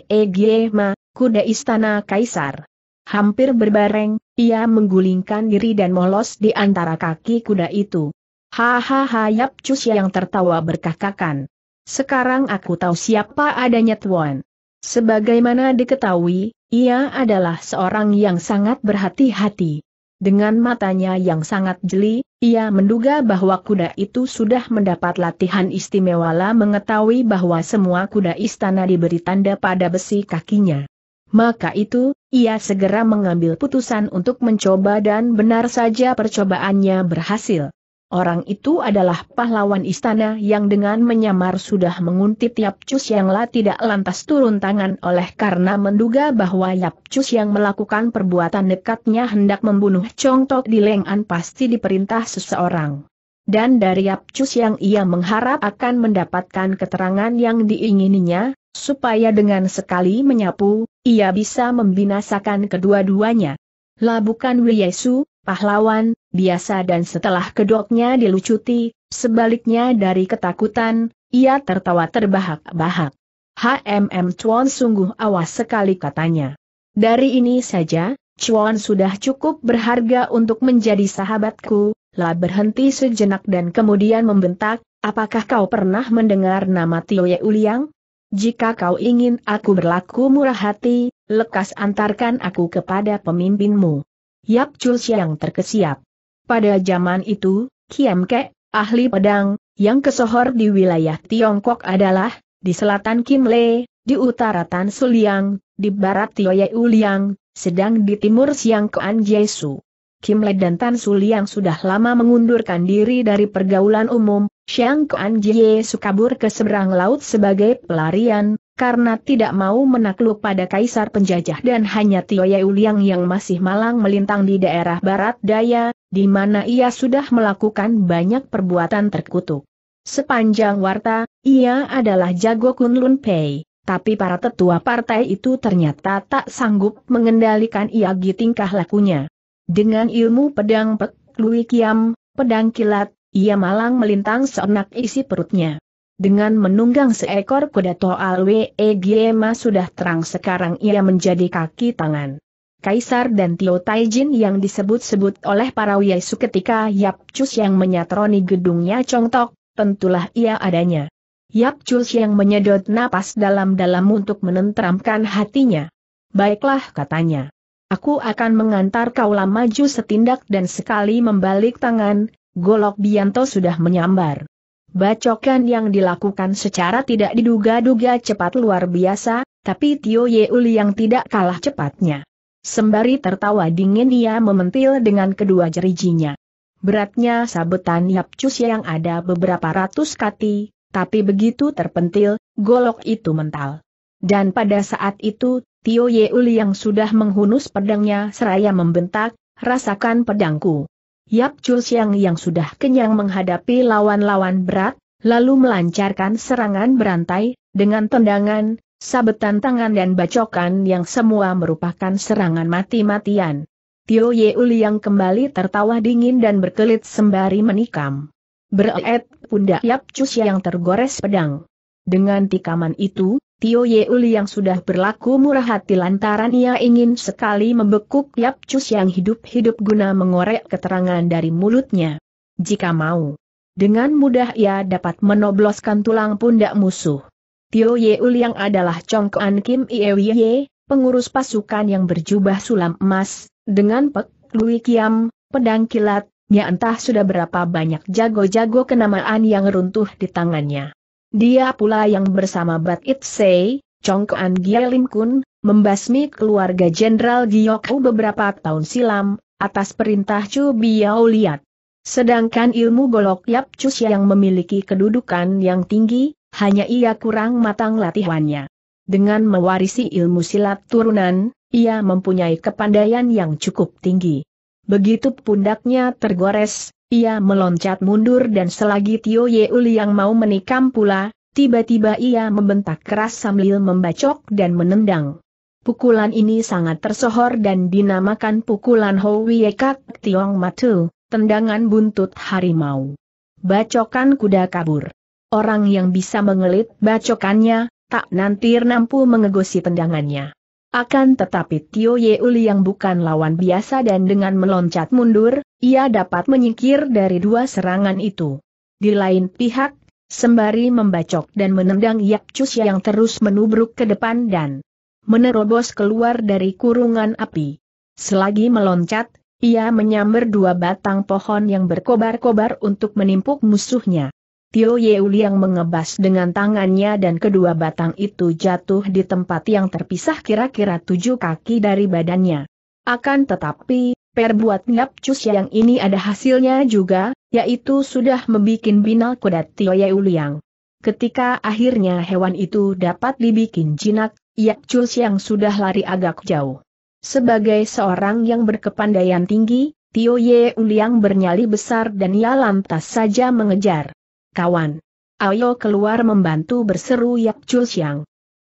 Ma, kuda istana kaisar. Hampir berbareng, ia menggulingkan diri dan molos di antara kaki kuda itu. Hahaha Yap Chus yang tertawa berkakakan. Sekarang aku tahu siapa adanya Tuan. Sebagaimana diketahui, ia adalah seorang yang sangat berhati-hati. Dengan matanya yang sangat jeli, ia menduga bahwa kuda itu sudah mendapat latihan istimewa lah mengetahui bahwa semua kuda istana diberi tanda pada besi kakinya. Maka itu, ia segera mengambil putusan untuk mencoba dan benar saja percobaannya berhasil. Orang itu adalah pahlawan istana yang dengan menyamar sudah menguntit Yap Cus yang La tidak lantas turun tangan oleh karena menduga bahwa Yap Cus yang melakukan perbuatan dekatnya hendak membunuh Chong Tok di Leng'an pasti diperintah seseorang. Dan dari Yap Cus yang ia mengharap akan mendapatkan keterangan yang diingininya, supaya dengan sekali menyapu, ia bisa membinasakan kedua-duanya. Lah bukan Yesu? pahlawan, biasa dan setelah kedoknya dilucuti, sebaliknya dari ketakutan, ia tertawa terbahak-bahak. HMM Chuan sungguh awas sekali katanya. Dari ini saja, Chuan sudah cukup berharga untuk menjadi sahabatku, lah berhenti sejenak dan kemudian membentak, apakah kau pernah mendengar nama Tio Ye Uliang? Jika kau ingin aku berlaku murah hati, lekas antarkan aku kepada pemimpinmu. Yap Chul Siang terkesiap. Pada zaman itu, Kiam Ke, ahli pedang, yang kesohor di wilayah Tiongkok adalah, di selatan Kim Le, di utara Tan Suliang, di barat Tio Uliang, sedang di timur Siang Koan Jesu. Kim Le dan Tan Suliang sudah lama mengundurkan diri dari pergaulan umum, Siang Koan Jesu kabur ke seberang laut sebagai pelarian, karena tidak mau menakluk pada kaisar penjajah dan hanya Tio Yauliang yang masih malang melintang di daerah barat daya, di mana ia sudah melakukan banyak perbuatan terkutuk. Sepanjang warta, ia adalah jago Kunlun Pei, tapi para tetua partai itu ternyata tak sanggup mengendalikan iagi tingkah lakunya. Dengan ilmu pedang Pek Lui Kiam, pedang kilat, ia malang melintang seenak isi perutnya dengan menunggang seekor kuda Toal e Giema sudah terang sekarang ia menjadi kaki tangan. Kaisar dan Tio Taijin yang disebut-sebut oleh para Wiesu ketika Yap Chus yang menyatroni gedungnya congtok, tentulah ia adanya. Yap Chus yang menyedot napas dalam-dalam untuk menenteramkan hatinya. Baiklah katanya. Aku akan mengantar kaulah maju setindak dan sekali membalik tangan, Golok Bianto sudah menyambar. Bacokan yang dilakukan secara tidak diduga-duga cepat luar biasa, tapi Tio Yeuli yang tidak kalah cepatnya. Sembari tertawa dingin ia mementil dengan kedua jerijinya. Beratnya sabetan Yap Cus yang ada beberapa ratus kati, tapi begitu terpentil, golok itu mental. Dan pada saat itu, Tio Yeuli yang sudah menghunus pedangnya seraya membentak, rasakan pedangku. Yap Chul Siang yang sudah kenyang menghadapi lawan-lawan berat, lalu melancarkan serangan berantai, dengan tendangan, sabetan tangan dan bacokan yang semua merupakan serangan mati-matian. Tio Yeul yang kembali tertawa dingin dan berkelit sembari menikam. Beret pundak Yap Chul Siang tergores pedang. Dengan tikaman itu, Tio Uli yang sudah berlaku murah hati lantaran ia ingin sekali membekuk Yap Cus yang hidup-hidup guna mengorek keterangan dari mulutnya. Jika mau, dengan mudah ia dapat menobloskan tulang pundak musuh. Tio Uli yang adalah Congkoan Kim Iewye, pengurus pasukan yang berjubah sulam emas, dengan Pek Lui Kiam, pedang kilat, ya entah sudah berapa banyak jago-jago kenamaan yang runtuh di tangannya. Dia pula yang bersama Bat It Itse, Chongkoan Gielim Kun, membasmi keluarga Jenderal Giyokhu beberapa tahun silam, atas perintah Chu Biao Liat. Sedangkan ilmu golok Yap Chus yang memiliki kedudukan yang tinggi, hanya ia kurang matang latihannya. Dengan mewarisi ilmu silat turunan, ia mempunyai kepandaian yang cukup tinggi. Begitu pundaknya tergores, ia meloncat mundur dan selagi Tio Yeuli yang mau menikam pula, tiba-tiba ia membentak keras sambil membacok dan menendang. Pukulan ini sangat tersohor dan dinamakan pukulan Howie Kak Tiong Matu, tendangan buntut harimau. Bacokan kuda kabur. Orang yang bisa mengelit bacokannya, tak nanti nampu mengegosi tendangannya. Akan tetapi Tio Yeuli yang bukan lawan biasa dan dengan meloncat mundur, ia dapat menyingkir dari dua serangan itu. Di lain pihak, sembari membacok dan menendang Yap Cus yang terus menubruk ke depan dan menerobos keluar dari kurungan api. Selagi meloncat, ia menyambar dua batang pohon yang berkobar-kobar untuk menimpuk musuhnya. Tio yang mengebas dengan tangannya dan kedua batang itu jatuh di tempat yang terpisah kira-kira tujuh kaki dari badannya. Akan tetapi, perbuat Cus yang ini ada hasilnya juga, yaitu sudah membuat binal kuda Tio yang. Ketika akhirnya hewan itu dapat dibikin jinak, ya Cus yang sudah lari agak jauh. Sebagai seorang yang berkepandaian tinggi, Tio Ye Uliang bernyali besar dan ia lantas saja mengejar kawan. Ayo keluar membantu berseru Yak Chul Siang.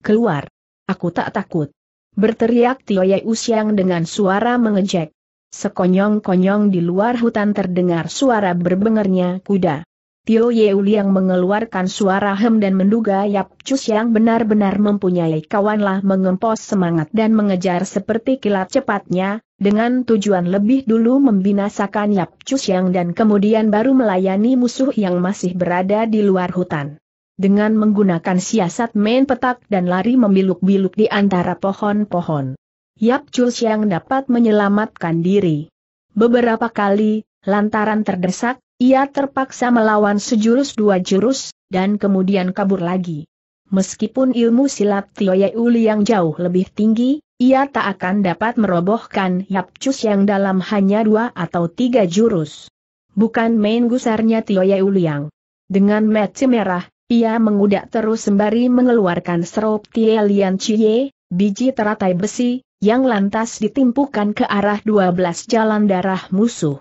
Keluar. Aku tak takut. Berteriak Tio Ye Usiang dengan suara mengejek. Sekonyong-konyong di luar hutan terdengar suara berbengernya kuda. Tio yang mengeluarkan suara hem dan menduga Yap Cus yang benar-benar mempunyai kawanlah mengempos semangat dan mengejar seperti kilat cepatnya, dengan tujuan lebih dulu membinasakan Yap Cus yang dan kemudian baru melayani musuh yang masih berada di luar hutan. Dengan menggunakan siasat main petak dan lari membiluk-biluk di antara pohon-pohon. Yap Cus yang dapat menyelamatkan diri. Beberapa kali, lantaran terdesak, ia terpaksa melawan sejurus dua jurus, dan kemudian kabur lagi. Meskipun ilmu silat Ye Uli yang jauh lebih tinggi, ia tak akan dapat merobohkan Yapcus yang dalam hanya dua atau tiga jurus. Bukan main gusarnya Ye Uli yang. Dengan mata merah, ia mengudak terus sembari mengeluarkan serop Lian Cie, biji teratai besi, yang lantas ditimpukan ke arah 12 jalan darah musuh.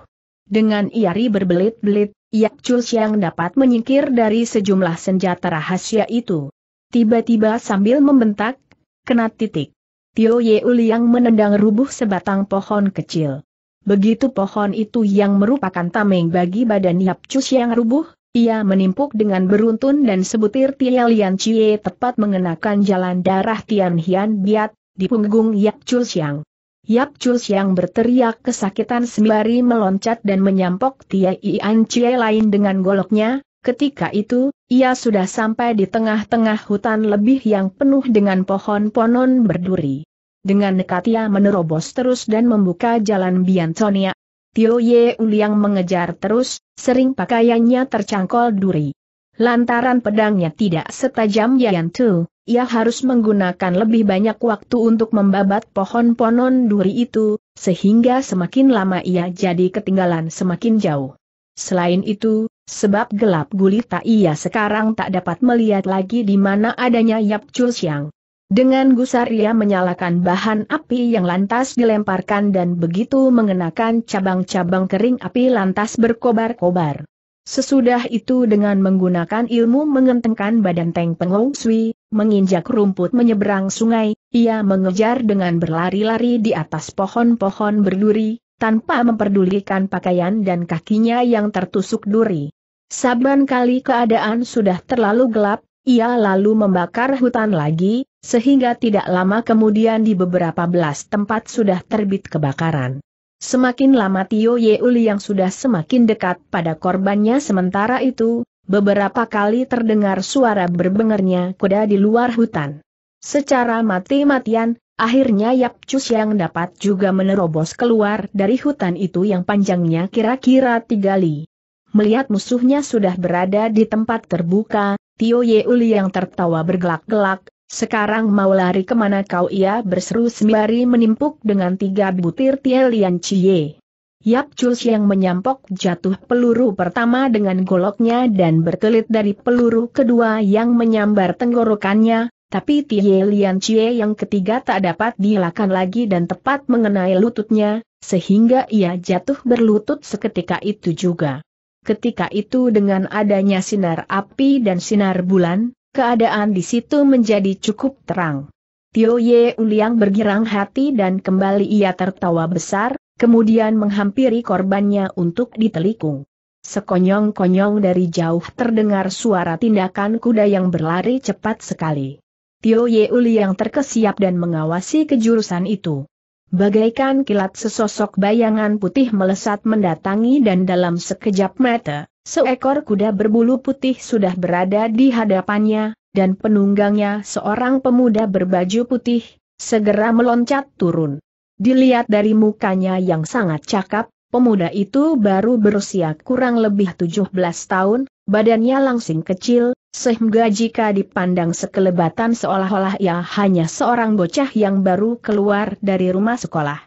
Dengan iari berbelit-belit, Yak Chul Siang dapat menyingkir dari sejumlah senjata rahasia itu. Tiba-tiba sambil membentak, kena titik. Tio Ye yang menendang rubuh sebatang pohon kecil. Begitu pohon itu yang merupakan tameng bagi badan Yap Chus yang rubuh, ia menimpuk dengan beruntun dan sebutir Tia Lian Cie tepat mengenakan jalan darah Tian Hian Biat, di punggung Yap Chul yang. Yap Chus yang berteriak kesakitan sembari meloncat dan menyampok Tia Ian Cie lain dengan goloknya, ketika itu, ia sudah sampai di tengah-tengah hutan lebih yang penuh dengan pohon-ponon berduri. Dengan nekat ia menerobos terus dan membuka jalan Biantonia. Tio Ye Uliang mengejar terus, sering pakaiannya tercangkol duri. Lantaran pedangnya tidak setajam Yian Tu, ia harus menggunakan lebih banyak waktu untuk membabat pohon ponon duri itu, sehingga semakin lama ia jadi ketinggalan semakin jauh. Selain itu, sebab gelap gulita ia sekarang tak dapat melihat lagi di mana adanya Yap Chul Siang. Dengan gusar ia menyalakan bahan api yang lantas dilemparkan dan begitu mengenakan cabang-cabang kering api lantas berkobar-kobar. Sesudah itu dengan menggunakan ilmu mengentengkan badan Teng Pengong Sui, Menginjak rumput menyeberang sungai, ia mengejar dengan berlari-lari di atas pohon-pohon berduri, tanpa memperdulikan pakaian dan kakinya yang tertusuk duri. Saban kali keadaan sudah terlalu gelap, ia lalu membakar hutan lagi, sehingga tidak lama kemudian di beberapa belas tempat sudah terbit kebakaran. Semakin lama Tio Yeuli yang sudah semakin dekat pada korbannya sementara itu, Beberapa kali terdengar suara berbengernya kuda di luar hutan. Secara mati-matian, akhirnya Yap Cus yang dapat juga menerobos keluar dari hutan itu yang panjangnya kira-kira tiga li. Melihat musuhnya sudah berada di tempat terbuka, Tio Yeuli yang tertawa bergelak-gelak, sekarang mau lari kemana kau ia berseru sembari menimpuk dengan tiga butir Tielian Cie. Yap Chul siang menyampok jatuh peluru pertama dengan goloknya dan berkelit dari peluru kedua yang menyambar tenggorokannya, tapi Tie Lian Chie yang ketiga tak dapat dihilangkan lagi dan tepat mengenai lututnya, sehingga ia jatuh berlutut seketika itu juga. Ketika itu dengan adanya sinar api dan sinar bulan, keadaan di situ menjadi cukup terang. Tio Ye Uliang bergirang hati dan kembali ia tertawa besar, kemudian menghampiri korbannya untuk ditelikung. Sekonyong-konyong dari jauh terdengar suara tindakan kuda yang berlari cepat sekali. Tio Yeuli yang terkesiap dan mengawasi kejurusan itu. Bagaikan kilat sesosok bayangan putih melesat mendatangi dan dalam sekejap mata, seekor kuda berbulu putih sudah berada di hadapannya, dan penunggangnya seorang pemuda berbaju putih, segera meloncat turun. Dilihat dari mukanya yang sangat cakap, pemuda itu baru berusia kurang lebih 17 tahun, badannya langsing kecil, sehingga jika dipandang sekelebatan seolah-olah ia hanya seorang bocah yang baru keluar dari rumah sekolah.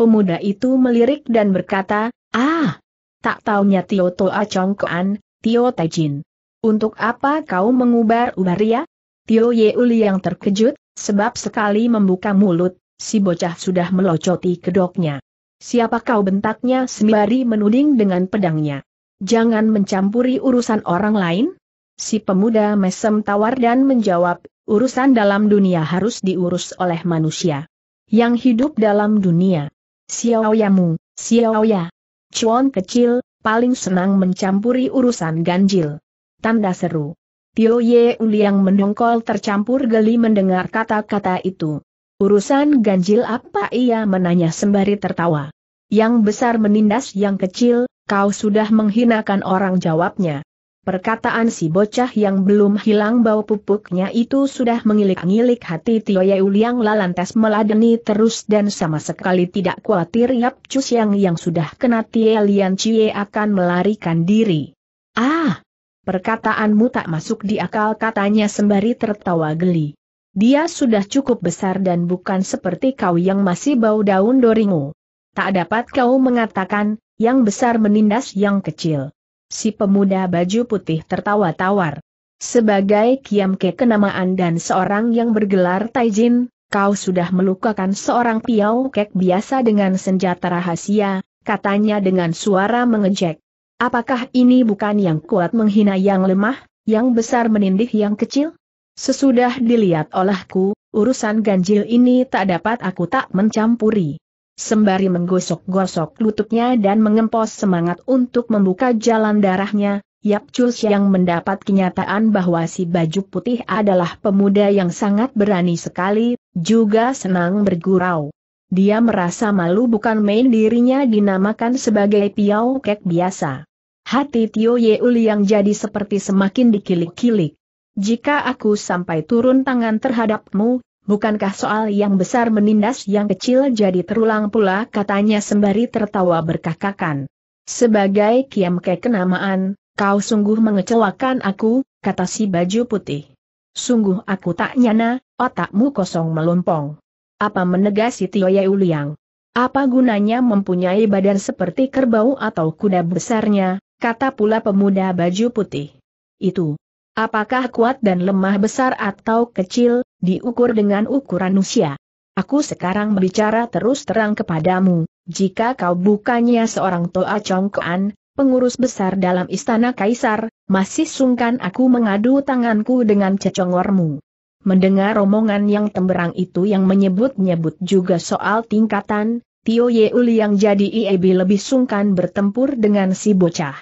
Pemuda itu melirik dan berkata, Ah, tak taunya Tio Toa Chongkoan, Tio Tejin. Untuk apa kau mengubar-ubar ya? Tio Yeuli yang terkejut, sebab sekali membuka mulut, si bocah sudah melocoti kedoknya. Siapa kau bentaknya sembari menuding dengan pedangnya. Jangan mencampuri urusan orang lain? Si pemuda mesem tawar dan menjawab, urusan dalam dunia harus diurus oleh manusia. Yang hidup dalam dunia. Xiaoyamu, Xiaoya. Cuan kecil, paling senang mencampuri urusan ganjil. Tanda seru. Tio Ye Uliang mendongkol tercampur geli mendengar kata-kata itu. Urusan ganjil apa ia menanya sembari tertawa. Yang besar menindas yang kecil, kau sudah menghinakan orang jawabnya. Perkataan si bocah yang belum hilang bau pupuknya itu sudah mengilik-ngilik hati Tio Yeu Liang lantas meladeni terus dan sama sekali tidak khawatir Yap Cus yang yang sudah kena Tie Lian Cie akan melarikan diri. Ah! Perkataanmu tak masuk di akal katanya sembari tertawa geli. Dia sudah cukup besar dan bukan seperti kau yang masih bau daun doringu. Tak dapat kau mengatakan, yang besar menindas yang kecil. Si pemuda baju putih tertawa tawar. Sebagai Kiamke kenamaan dan seorang yang bergelar Taijin, kau sudah melukakan seorang piau kek biasa dengan senjata rahasia, katanya dengan suara mengejek. Apakah ini bukan yang kuat menghina yang lemah, yang besar menindih yang kecil? Sesudah dilihat olehku, urusan ganjil ini tak dapat aku tak mencampuri. Sembari menggosok-gosok lututnya dan mengempos semangat untuk membuka jalan darahnya, Yap Chul yang mendapat kenyataan bahwa si baju putih adalah pemuda yang sangat berani sekali, juga senang bergurau. Dia merasa malu bukan main dirinya dinamakan sebagai piau kek biasa. Hati Tio Yeul yang jadi seperti semakin dikilik-kilik. Jika aku sampai turun tangan terhadapmu, bukankah soal yang besar menindas yang kecil jadi terulang pula katanya sembari tertawa berkakakan. Sebagai kiam kenamaan, kau sungguh mengecewakan aku, kata si baju putih. Sungguh aku tak nyana, otakmu kosong melompong. Apa menegasi Tio Uliang? Apa gunanya mempunyai badan seperti kerbau atau kuda besarnya, kata pula pemuda baju putih. Itu, Apakah kuat dan lemah besar atau kecil, diukur dengan ukuran usia. Aku sekarang berbicara terus terang kepadamu, jika kau bukannya seorang toa congkoan, pengurus besar dalam istana kaisar, masih sungkan aku mengadu tanganku dengan cecongormu. Mendengar romongan yang temberang itu yang menyebut-nyebut juga soal tingkatan, Tio Yeul yang jadi IEB lebih sungkan bertempur dengan si bocah.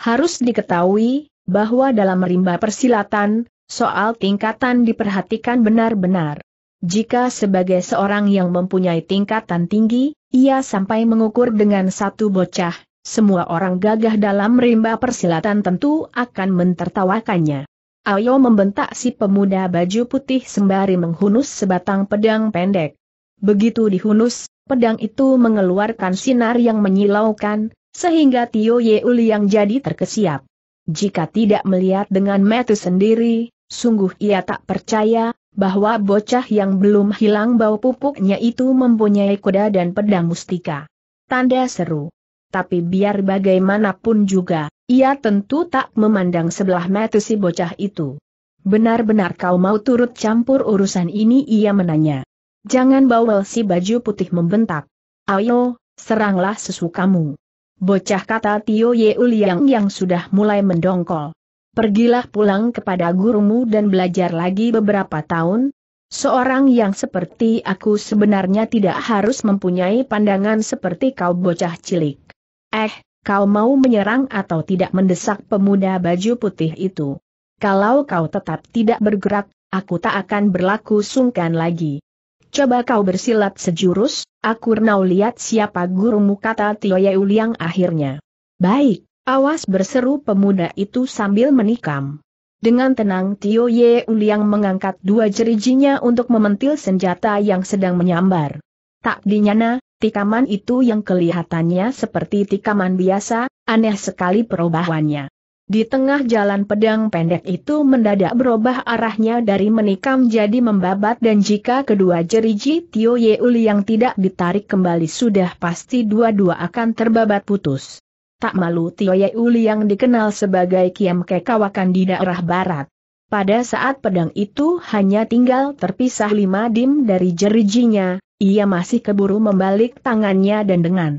Harus diketahui, bahwa dalam rimba persilatan, soal tingkatan diperhatikan benar-benar. Jika sebagai seorang yang mempunyai tingkatan tinggi, ia sampai mengukur dengan satu bocah, semua orang gagah dalam rimba persilatan tentu akan mentertawakannya. Ayo membentak si pemuda baju putih sembari menghunus sebatang pedang pendek. Begitu dihunus, pedang itu mengeluarkan sinar yang menyilaukan, sehingga Tio Yeul yang jadi terkesiap jika tidak melihat dengan Metu sendiri, sungguh ia tak percaya, bahwa bocah yang belum hilang bau pupuknya itu mempunyai kuda dan pedang mustika. Tanda seru. Tapi biar bagaimanapun juga, ia tentu tak memandang sebelah Metu si bocah itu. Benar-benar kau mau turut campur urusan ini ia menanya. Jangan bawel si baju putih membentak. Ayo, seranglah sesukamu. Bocah kata Tio Ye Uliang yang sudah mulai mendongkol. Pergilah pulang kepada gurumu dan belajar lagi beberapa tahun. Seorang yang seperti aku sebenarnya tidak harus mempunyai pandangan seperti kau bocah cilik. Eh, kau mau menyerang atau tidak mendesak pemuda baju putih itu. Kalau kau tetap tidak bergerak, aku tak akan berlaku sungkan lagi coba kau bersilat sejurus, aku renau lihat siapa gurumu kata Tio Yeuliang akhirnya. Baik, awas berseru pemuda itu sambil menikam. Dengan tenang Tio Ye Uliang mengangkat dua jerijinya untuk mementil senjata yang sedang menyambar. Tak dinyana, tikaman itu yang kelihatannya seperti tikaman biasa, aneh sekali perubahannya. Di tengah jalan pedang pendek itu mendadak berubah arahnya dari menikam jadi membabat dan jika kedua jeriji Tio Ye Uli yang tidak ditarik kembali sudah pasti dua-dua akan terbabat putus. Tak malu Tio Ye Uli yang dikenal sebagai Kiam Kekawakan di daerah barat. Pada saat pedang itu hanya tinggal terpisah lima dim dari jerijinya, ia masih keburu membalik tangannya dan dengan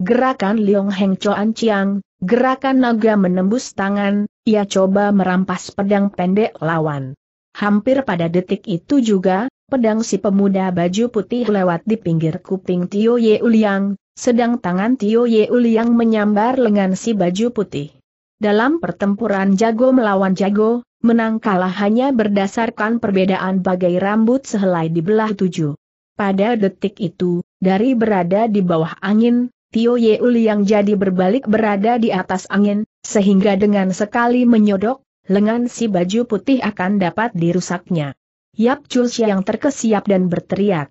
gerakan Liong Heng Choan Chiang, Gerakan naga menembus tangan, ia coba merampas pedang pendek lawan. Hampir pada detik itu juga, pedang si pemuda baju putih lewat di pinggir kuping Tio Ye Uliang, sedang tangan Tio Ye Uliang menyambar lengan si baju putih. Dalam pertempuran jago melawan jago, menang kalah hanya berdasarkan perbedaan bagai rambut sehelai di belah tujuh. Pada detik itu, dari berada di bawah angin, Tio Yeul yang jadi berbalik berada di atas angin, sehingga dengan sekali menyodok, lengan si baju putih akan dapat dirusaknya. Yap Chulsya yang terkesiap dan berteriak.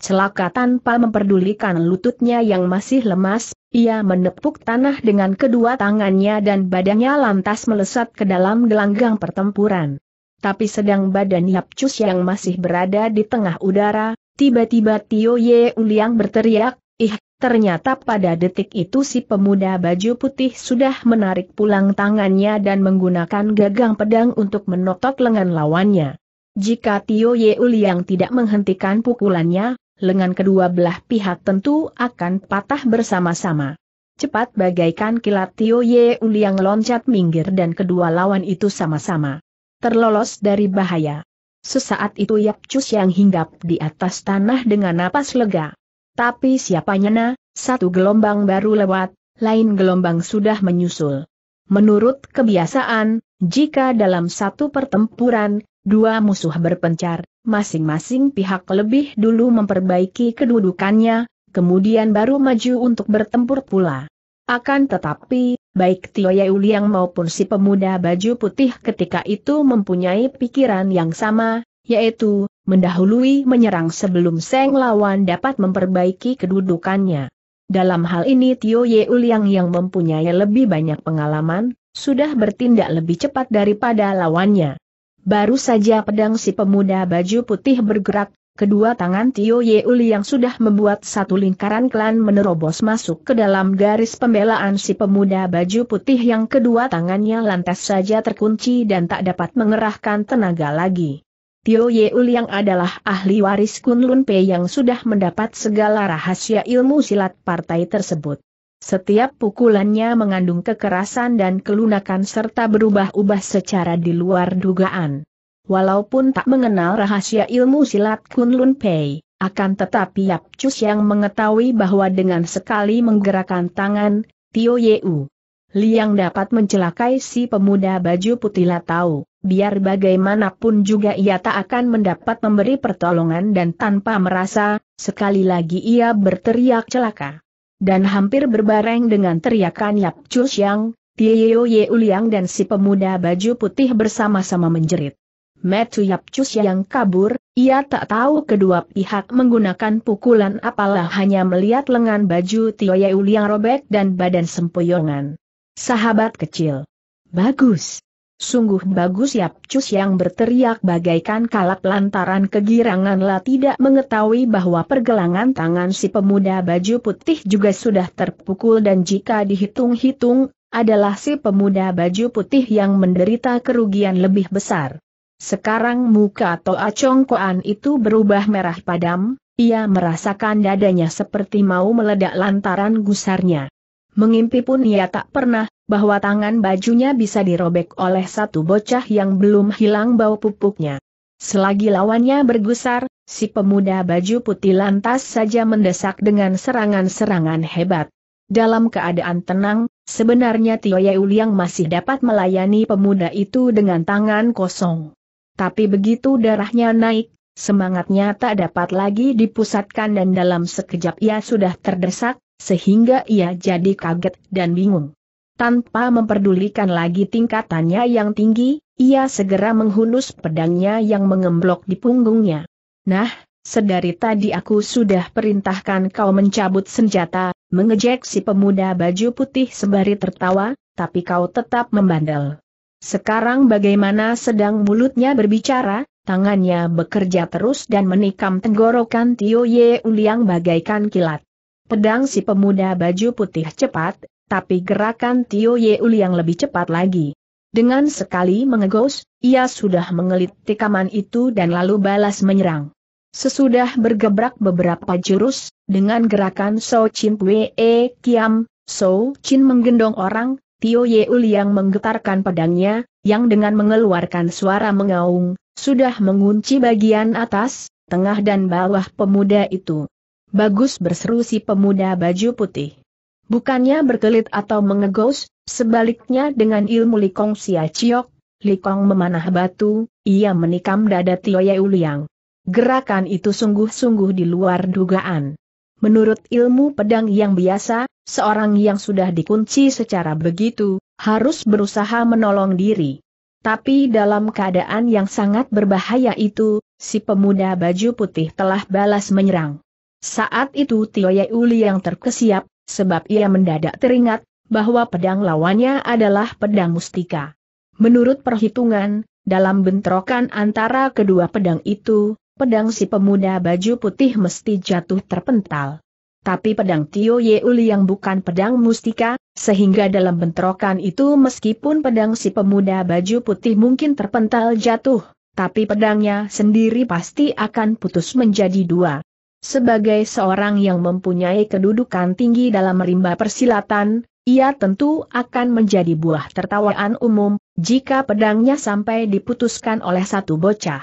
Celaka tanpa memperdulikan lututnya yang masih lemas, ia menepuk tanah dengan kedua tangannya dan badannya lantas melesat ke dalam gelanggang pertempuran. Tapi sedang badan Yap Chus yang masih berada di tengah udara, tiba-tiba Tio Ye Uliang berteriak, Ih, Ternyata pada detik itu si pemuda baju putih sudah menarik pulang tangannya dan menggunakan gagang pedang untuk menotok lengan lawannya. Jika Tio Yeul yang tidak menghentikan pukulannya, lengan kedua belah pihak tentu akan patah bersama-sama. Cepat bagaikan kilat Tio Yeul yang loncat minggir dan kedua lawan itu sama-sama. Terlolos dari bahaya. Sesaat itu Yap Cus yang hinggap di atas tanah dengan napas lega. Tapi siapa na, satu gelombang baru lewat, lain gelombang sudah menyusul. Menurut kebiasaan, jika dalam satu pertempuran, dua musuh berpencar, masing-masing pihak lebih dulu memperbaiki kedudukannya, kemudian baru maju untuk bertempur pula. Akan tetapi, baik Tio Yeuliang maupun si pemuda baju putih ketika itu mempunyai pikiran yang sama, yaitu mendahului menyerang sebelum Seng lawan dapat memperbaiki kedudukannya. Dalam hal ini Tio Ye Uliang yang mempunyai lebih banyak pengalaman, sudah bertindak lebih cepat daripada lawannya. Baru saja pedang si pemuda baju putih bergerak, kedua tangan Tio Ye Uliang sudah membuat satu lingkaran klan menerobos masuk ke dalam garis pembelaan si pemuda baju putih yang kedua tangannya lantas saja terkunci dan tak dapat mengerahkan tenaga lagi. Tio Yeul yang adalah ahli waris Kunlun Pei yang sudah mendapat segala rahasia ilmu silat partai tersebut. Setiap pukulannya mengandung kekerasan dan kelunakan serta berubah-ubah secara di luar dugaan. Walaupun tak mengenal rahasia ilmu silat Kunlun Pei, akan tetapi Yap Chus yang mengetahui bahwa dengan sekali menggerakkan tangan, Tio Yeu Liang dapat mencelakai si pemuda baju putih lah tahu, biar bagaimanapun juga ia tak akan mendapat memberi pertolongan dan tanpa merasa, sekali lagi ia berteriak celaka. Dan hampir berbareng dengan teriakan Yap Chu Xiang, Tio Ye Uliang dan si pemuda baju putih bersama-sama menjerit. Metu Yap Chu Xiang kabur, ia tak tahu kedua pihak menggunakan pukulan apalah hanya melihat lengan baju Tio Ye Uliang robek dan badan sempoyongan. Sahabat kecil. Bagus. Sungguh bagus ya. Cus yang berteriak bagaikan kalap lantaran kegirangan lah tidak mengetahui bahwa pergelangan tangan si pemuda baju putih juga sudah terpukul dan jika dihitung-hitung, adalah si pemuda baju putih yang menderita kerugian lebih besar. Sekarang muka Toa Chongkoan itu berubah merah padam, ia merasakan dadanya seperti mau meledak lantaran gusarnya. Mengimpi pun ia tak pernah, bahwa tangan bajunya bisa dirobek oleh satu bocah yang belum hilang bau pupuknya. Selagi lawannya bergusar, si pemuda baju putih lantas saja mendesak dengan serangan-serangan hebat. Dalam keadaan tenang, sebenarnya Tio Yeuliang masih dapat melayani pemuda itu dengan tangan kosong. Tapi begitu darahnya naik, semangatnya tak dapat lagi dipusatkan dan dalam sekejap ia sudah terdesak, sehingga ia jadi kaget dan bingung. Tanpa memperdulikan lagi tingkatannya yang tinggi, ia segera menghunus pedangnya yang mengemblok di punggungnya. Nah, sedari tadi aku sudah perintahkan kau mencabut senjata, mengejek si pemuda baju putih sembari tertawa, tapi kau tetap membandel. Sekarang bagaimana sedang mulutnya berbicara, tangannya bekerja terus dan menikam tenggorokan Tio Ye Uliang bagaikan kilat. Pedang si pemuda baju putih cepat, tapi gerakan Tio Yeul yang lebih cepat lagi. Dengan sekali mengegos, ia sudah mengelit tikaman itu dan lalu balas menyerang. Sesudah bergebrak beberapa jurus, dengan gerakan So Chin Wee e Kiam, So Chin menggendong orang, Tio Yeul yang menggetarkan pedangnya, yang dengan mengeluarkan suara mengaung, sudah mengunci bagian atas, tengah dan bawah pemuda itu. Bagus berseru si pemuda baju putih. Bukannya berkelit atau mengegos, sebaliknya dengan ilmu Likong Sia Ciok, Likong memanah batu, ia menikam dada Tio Uliang. Gerakan itu sungguh-sungguh di luar dugaan. Menurut ilmu pedang yang biasa, seorang yang sudah dikunci secara begitu, harus berusaha menolong diri. Tapi dalam keadaan yang sangat berbahaya itu, si pemuda baju putih telah balas menyerang. Saat itu Tio Uli yang terkesiap, sebab ia mendadak teringat, bahwa pedang lawannya adalah pedang mustika. Menurut perhitungan, dalam bentrokan antara kedua pedang itu, pedang si pemuda baju putih mesti jatuh terpental. Tapi pedang Tio Uli yang bukan pedang mustika, sehingga dalam bentrokan itu meskipun pedang si pemuda baju putih mungkin terpental jatuh, tapi pedangnya sendiri pasti akan putus menjadi dua. Sebagai seorang yang mempunyai kedudukan tinggi dalam rimba persilatan, ia tentu akan menjadi buah tertawaan umum, jika pedangnya sampai diputuskan oleh satu bocah.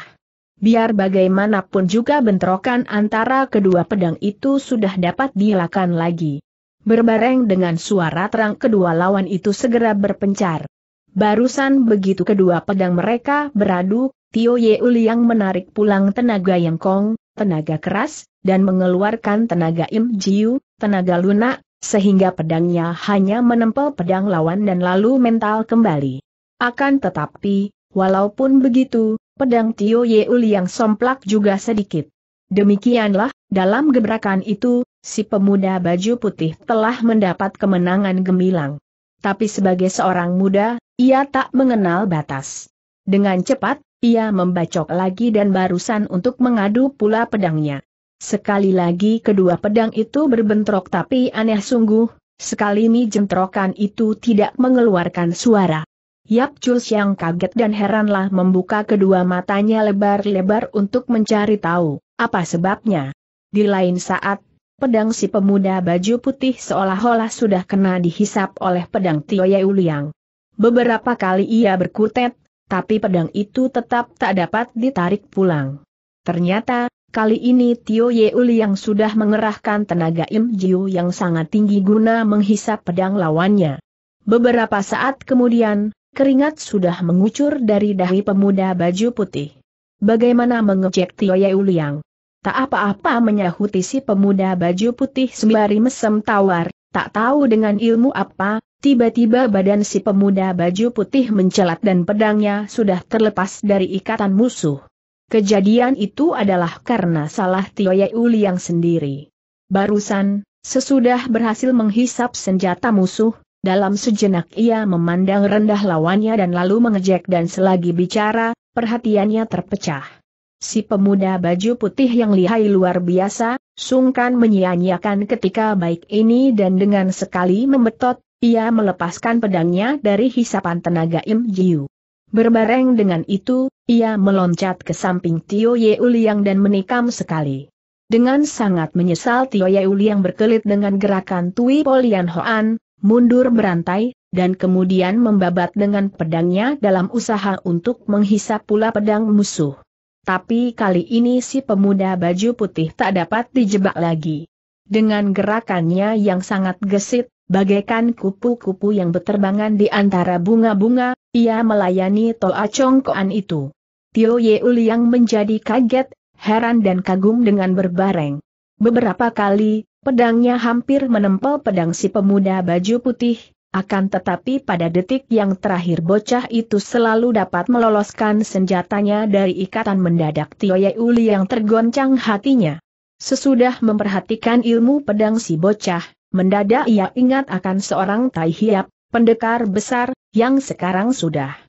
Biar bagaimanapun juga bentrokan antara kedua pedang itu sudah dapat dilakukan lagi. Berbareng dengan suara terang kedua lawan itu segera berpencar. Barusan begitu kedua pedang mereka beradu, Tio Yeul yang menarik pulang tenaga Yang Kong, tenaga keras, dan mengeluarkan tenaga Im Jiu, tenaga lunak, sehingga pedangnya hanya menempel pedang lawan dan lalu mental kembali. Akan tetapi, walaupun begitu, pedang Tio Yeul yang somplak juga sedikit. Demikianlah, dalam gebrakan itu, si pemuda baju putih telah mendapat kemenangan gemilang. Tapi sebagai seorang muda, ia tak mengenal batas. Dengan cepat, ia membacok lagi dan barusan untuk mengadu pula pedangnya. Sekali lagi kedua pedang itu berbentrok tapi aneh sungguh, sekali mi jentrokan itu tidak mengeluarkan suara. Yap Chul Siang kaget dan heranlah membuka kedua matanya lebar-lebar untuk mencari tahu, apa sebabnya. Di lain saat, pedang si pemuda baju putih seolah-olah sudah kena dihisap oleh pedang Tio Yuliang. Beberapa kali ia berkutet, tapi pedang itu tetap tak dapat ditarik pulang. Ternyata, kali ini Tio Yeuli yang sudah mengerahkan tenaga Im Jiu yang sangat tinggi guna menghisap pedang lawannya. Beberapa saat kemudian, keringat sudah mengucur dari dahi pemuda baju putih. Bagaimana mengejek Tio Yeuli yang? Tak apa-apa menyahuti si pemuda baju putih sembari mesem tawar, tak tahu dengan ilmu apa, Tiba-tiba badan si pemuda baju putih mencelat dan pedangnya sudah terlepas dari ikatan musuh. Kejadian itu adalah karena salah Tio Uli yang sendiri. Barusan, sesudah berhasil menghisap senjata musuh, dalam sejenak ia memandang rendah lawannya dan lalu mengejek dan selagi bicara, perhatiannya terpecah. Si pemuda baju putih yang lihai luar biasa, sungkan menyia-nyiakan ketika baik ini dan dengan sekali membetot, ia melepaskan pedangnya dari hisapan tenaga Im Jiu. Berbareng dengan itu, ia meloncat ke samping Tio Ye Uliang dan menikam sekali. Dengan sangat menyesal Tio Ye Uliang berkelit dengan gerakan Tui Polian Hoan, mundur berantai, dan kemudian membabat dengan pedangnya dalam usaha untuk menghisap pula pedang musuh. Tapi kali ini si pemuda baju putih tak dapat dijebak lagi. Dengan gerakannya yang sangat gesit, bagaikan kupu-kupu yang beterbangan di antara bunga-bunga, ia melayani Toa Chongkoan itu. Tio Ye Uliang menjadi kaget, heran dan kagum dengan berbareng. Beberapa kali, pedangnya hampir menempel pedang si pemuda baju putih, akan tetapi pada detik yang terakhir bocah itu selalu dapat meloloskan senjatanya dari ikatan mendadak Tio Ye Uliang tergoncang hatinya. Sesudah memperhatikan ilmu pedang si bocah, Mendadak ia ingat akan seorang Tai Hiap, pendekar besar, yang sekarang sudah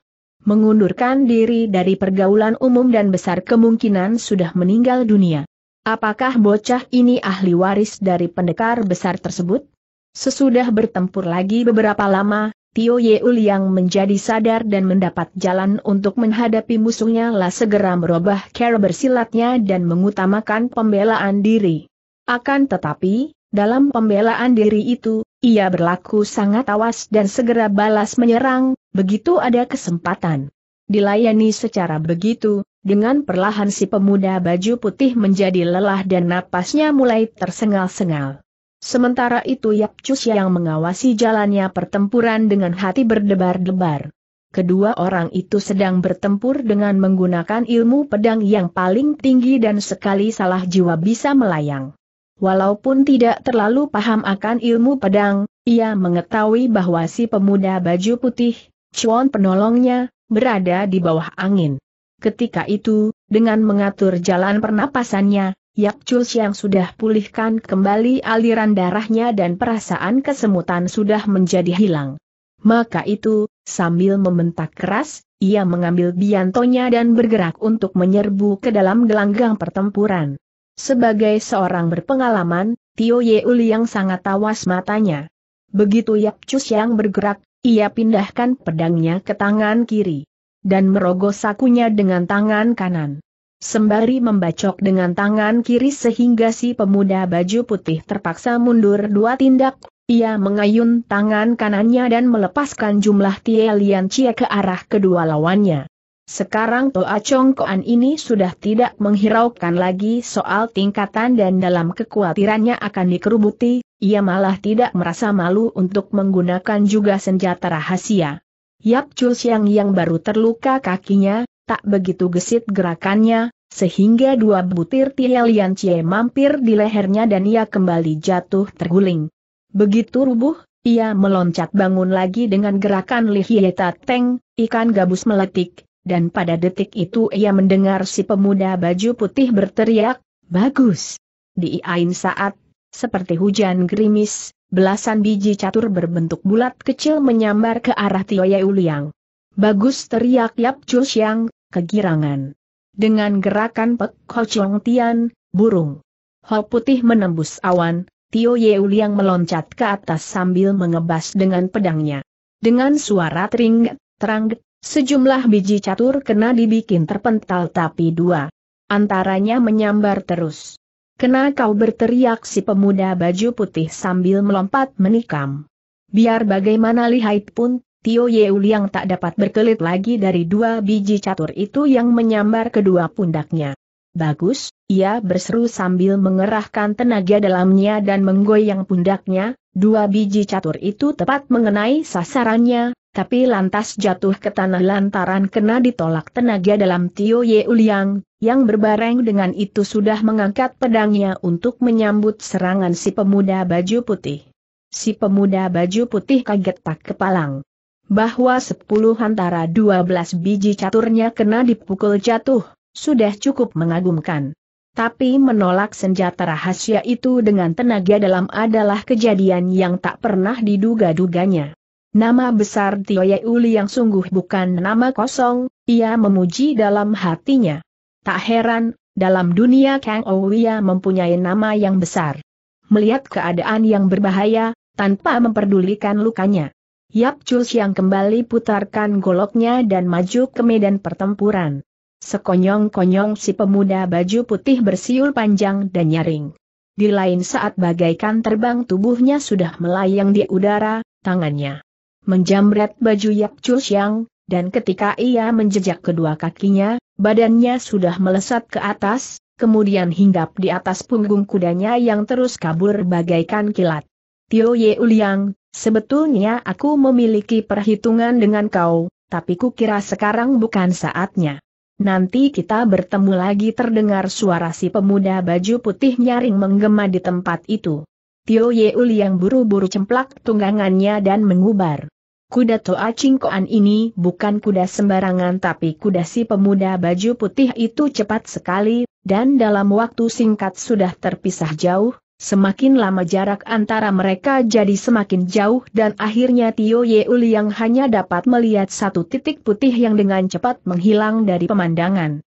mengundurkan diri dari pergaulan umum dan besar kemungkinan sudah meninggal dunia. Apakah bocah ini ahli waris dari pendekar besar tersebut? Sesudah bertempur lagi beberapa lama, Tio Yeul yang menjadi sadar dan mendapat jalan untuk menghadapi musuhnya lah segera merubah cara bersilatnya dan mengutamakan pembelaan diri. Akan tetapi, dalam pembelaan diri itu, ia berlaku sangat awas dan segera balas menyerang, begitu ada kesempatan. Dilayani secara begitu, dengan perlahan si pemuda baju putih menjadi lelah dan napasnya mulai tersengal-sengal. Sementara itu Yap Cus yang mengawasi jalannya pertempuran dengan hati berdebar-debar. Kedua orang itu sedang bertempur dengan menggunakan ilmu pedang yang paling tinggi dan sekali salah jiwa bisa melayang. Walaupun tidak terlalu paham akan ilmu pedang, ia mengetahui bahwa si pemuda baju putih, Chuan penolongnya, berada di bawah angin. Ketika itu, dengan mengatur jalan pernapasannya, Yak Chul yang sudah pulihkan kembali aliran darahnya dan perasaan kesemutan sudah menjadi hilang. Maka itu, sambil membentak keras, ia mengambil biantonya dan bergerak untuk menyerbu ke dalam gelanggang pertempuran. Sebagai seorang berpengalaman, Tio Uli yang sangat tawas matanya. Begitu Yap Cus yang bergerak, ia pindahkan pedangnya ke tangan kiri. Dan merogoh sakunya dengan tangan kanan. Sembari membacok dengan tangan kiri sehingga si pemuda baju putih terpaksa mundur dua tindak, ia mengayun tangan kanannya dan melepaskan jumlah Tie Lian Cie ke arah kedua lawannya. Sekarang Toa Chongkoan ini sudah tidak menghiraukan lagi soal tingkatan dan dalam kekhawatirannya akan dikerubuti, ia malah tidak merasa malu untuk menggunakan juga senjata rahasia. Yap Chul Siang yang baru terluka kakinya, tak begitu gesit gerakannya, sehingga dua butir Tielian Cie mampir di lehernya dan ia kembali jatuh terguling. Begitu rubuh, ia meloncat bangun lagi dengan gerakan lihieta teng, ikan gabus meletik, dan pada detik itu ia mendengar si pemuda baju putih berteriak, Bagus! Diain saat, seperti hujan gerimis, belasan biji catur berbentuk bulat kecil menyambar ke arah Tio Uliang. Bagus teriak Yap Chu Siang, kegirangan. Dengan gerakan Pek Ho Chong Tian, burung. Ho putih menembus awan, Tio Yeuliang meloncat ke atas sambil mengebas dengan pedangnya. Dengan suara tering, terang, Sejumlah biji catur kena dibikin terpental tapi dua. Antaranya menyambar terus. Kena kau berteriak si pemuda baju putih sambil melompat menikam. Biar bagaimana lihai pun, Tio yang tak dapat berkelit lagi dari dua biji catur itu yang menyambar kedua pundaknya. Bagus, ia berseru sambil mengerahkan tenaga dalamnya dan menggoyang pundaknya, dua biji catur itu tepat mengenai sasarannya, tapi lantas jatuh ke tanah lantaran kena ditolak tenaga dalam Tio Ye Uliang, yang berbareng dengan itu sudah mengangkat pedangnya untuk menyambut serangan si pemuda baju putih. Si pemuda baju putih kaget tak kepalang. Bahwa sepuluh antara dua belas biji caturnya kena dipukul jatuh, sudah cukup mengagumkan. Tapi menolak senjata rahasia itu dengan tenaga dalam adalah kejadian yang tak pernah diduga-duganya. Nama besar Tio Uli yang sungguh bukan nama kosong, ia memuji dalam hatinya. Tak heran, dalam dunia Kang Ouya mempunyai nama yang besar. Melihat keadaan yang berbahaya, tanpa memperdulikan lukanya. Yap Chul yang kembali putarkan goloknya dan maju ke medan pertempuran. Sekonyong-konyong si pemuda baju putih bersiul panjang dan nyaring. Di lain saat bagaikan terbang tubuhnya sudah melayang di udara, tangannya menjamret baju Yak Chulsyang, dan ketika ia menjejak kedua kakinya, badannya sudah melesat ke atas, kemudian hinggap di atas punggung kudanya yang terus kabur bagaikan kilat. Tio Ye Uliang, sebetulnya aku memiliki perhitungan dengan kau, tapi kukira sekarang bukan saatnya. Nanti kita bertemu lagi terdengar suara si pemuda baju putih nyaring menggema di tempat itu. Tio Yeul yang buru-buru cemplak tunggangannya dan mengubar. Kuda Toa Cingkoan ini bukan kuda sembarangan tapi kuda si pemuda baju putih itu cepat sekali, dan dalam waktu singkat sudah terpisah jauh, Semakin lama jarak antara mereka jadi semakin jauh dan akhirnya Tio Yeuli yang hanya dapat melihat satu titik putih yang dengan cepat menghilang dari pemandangan.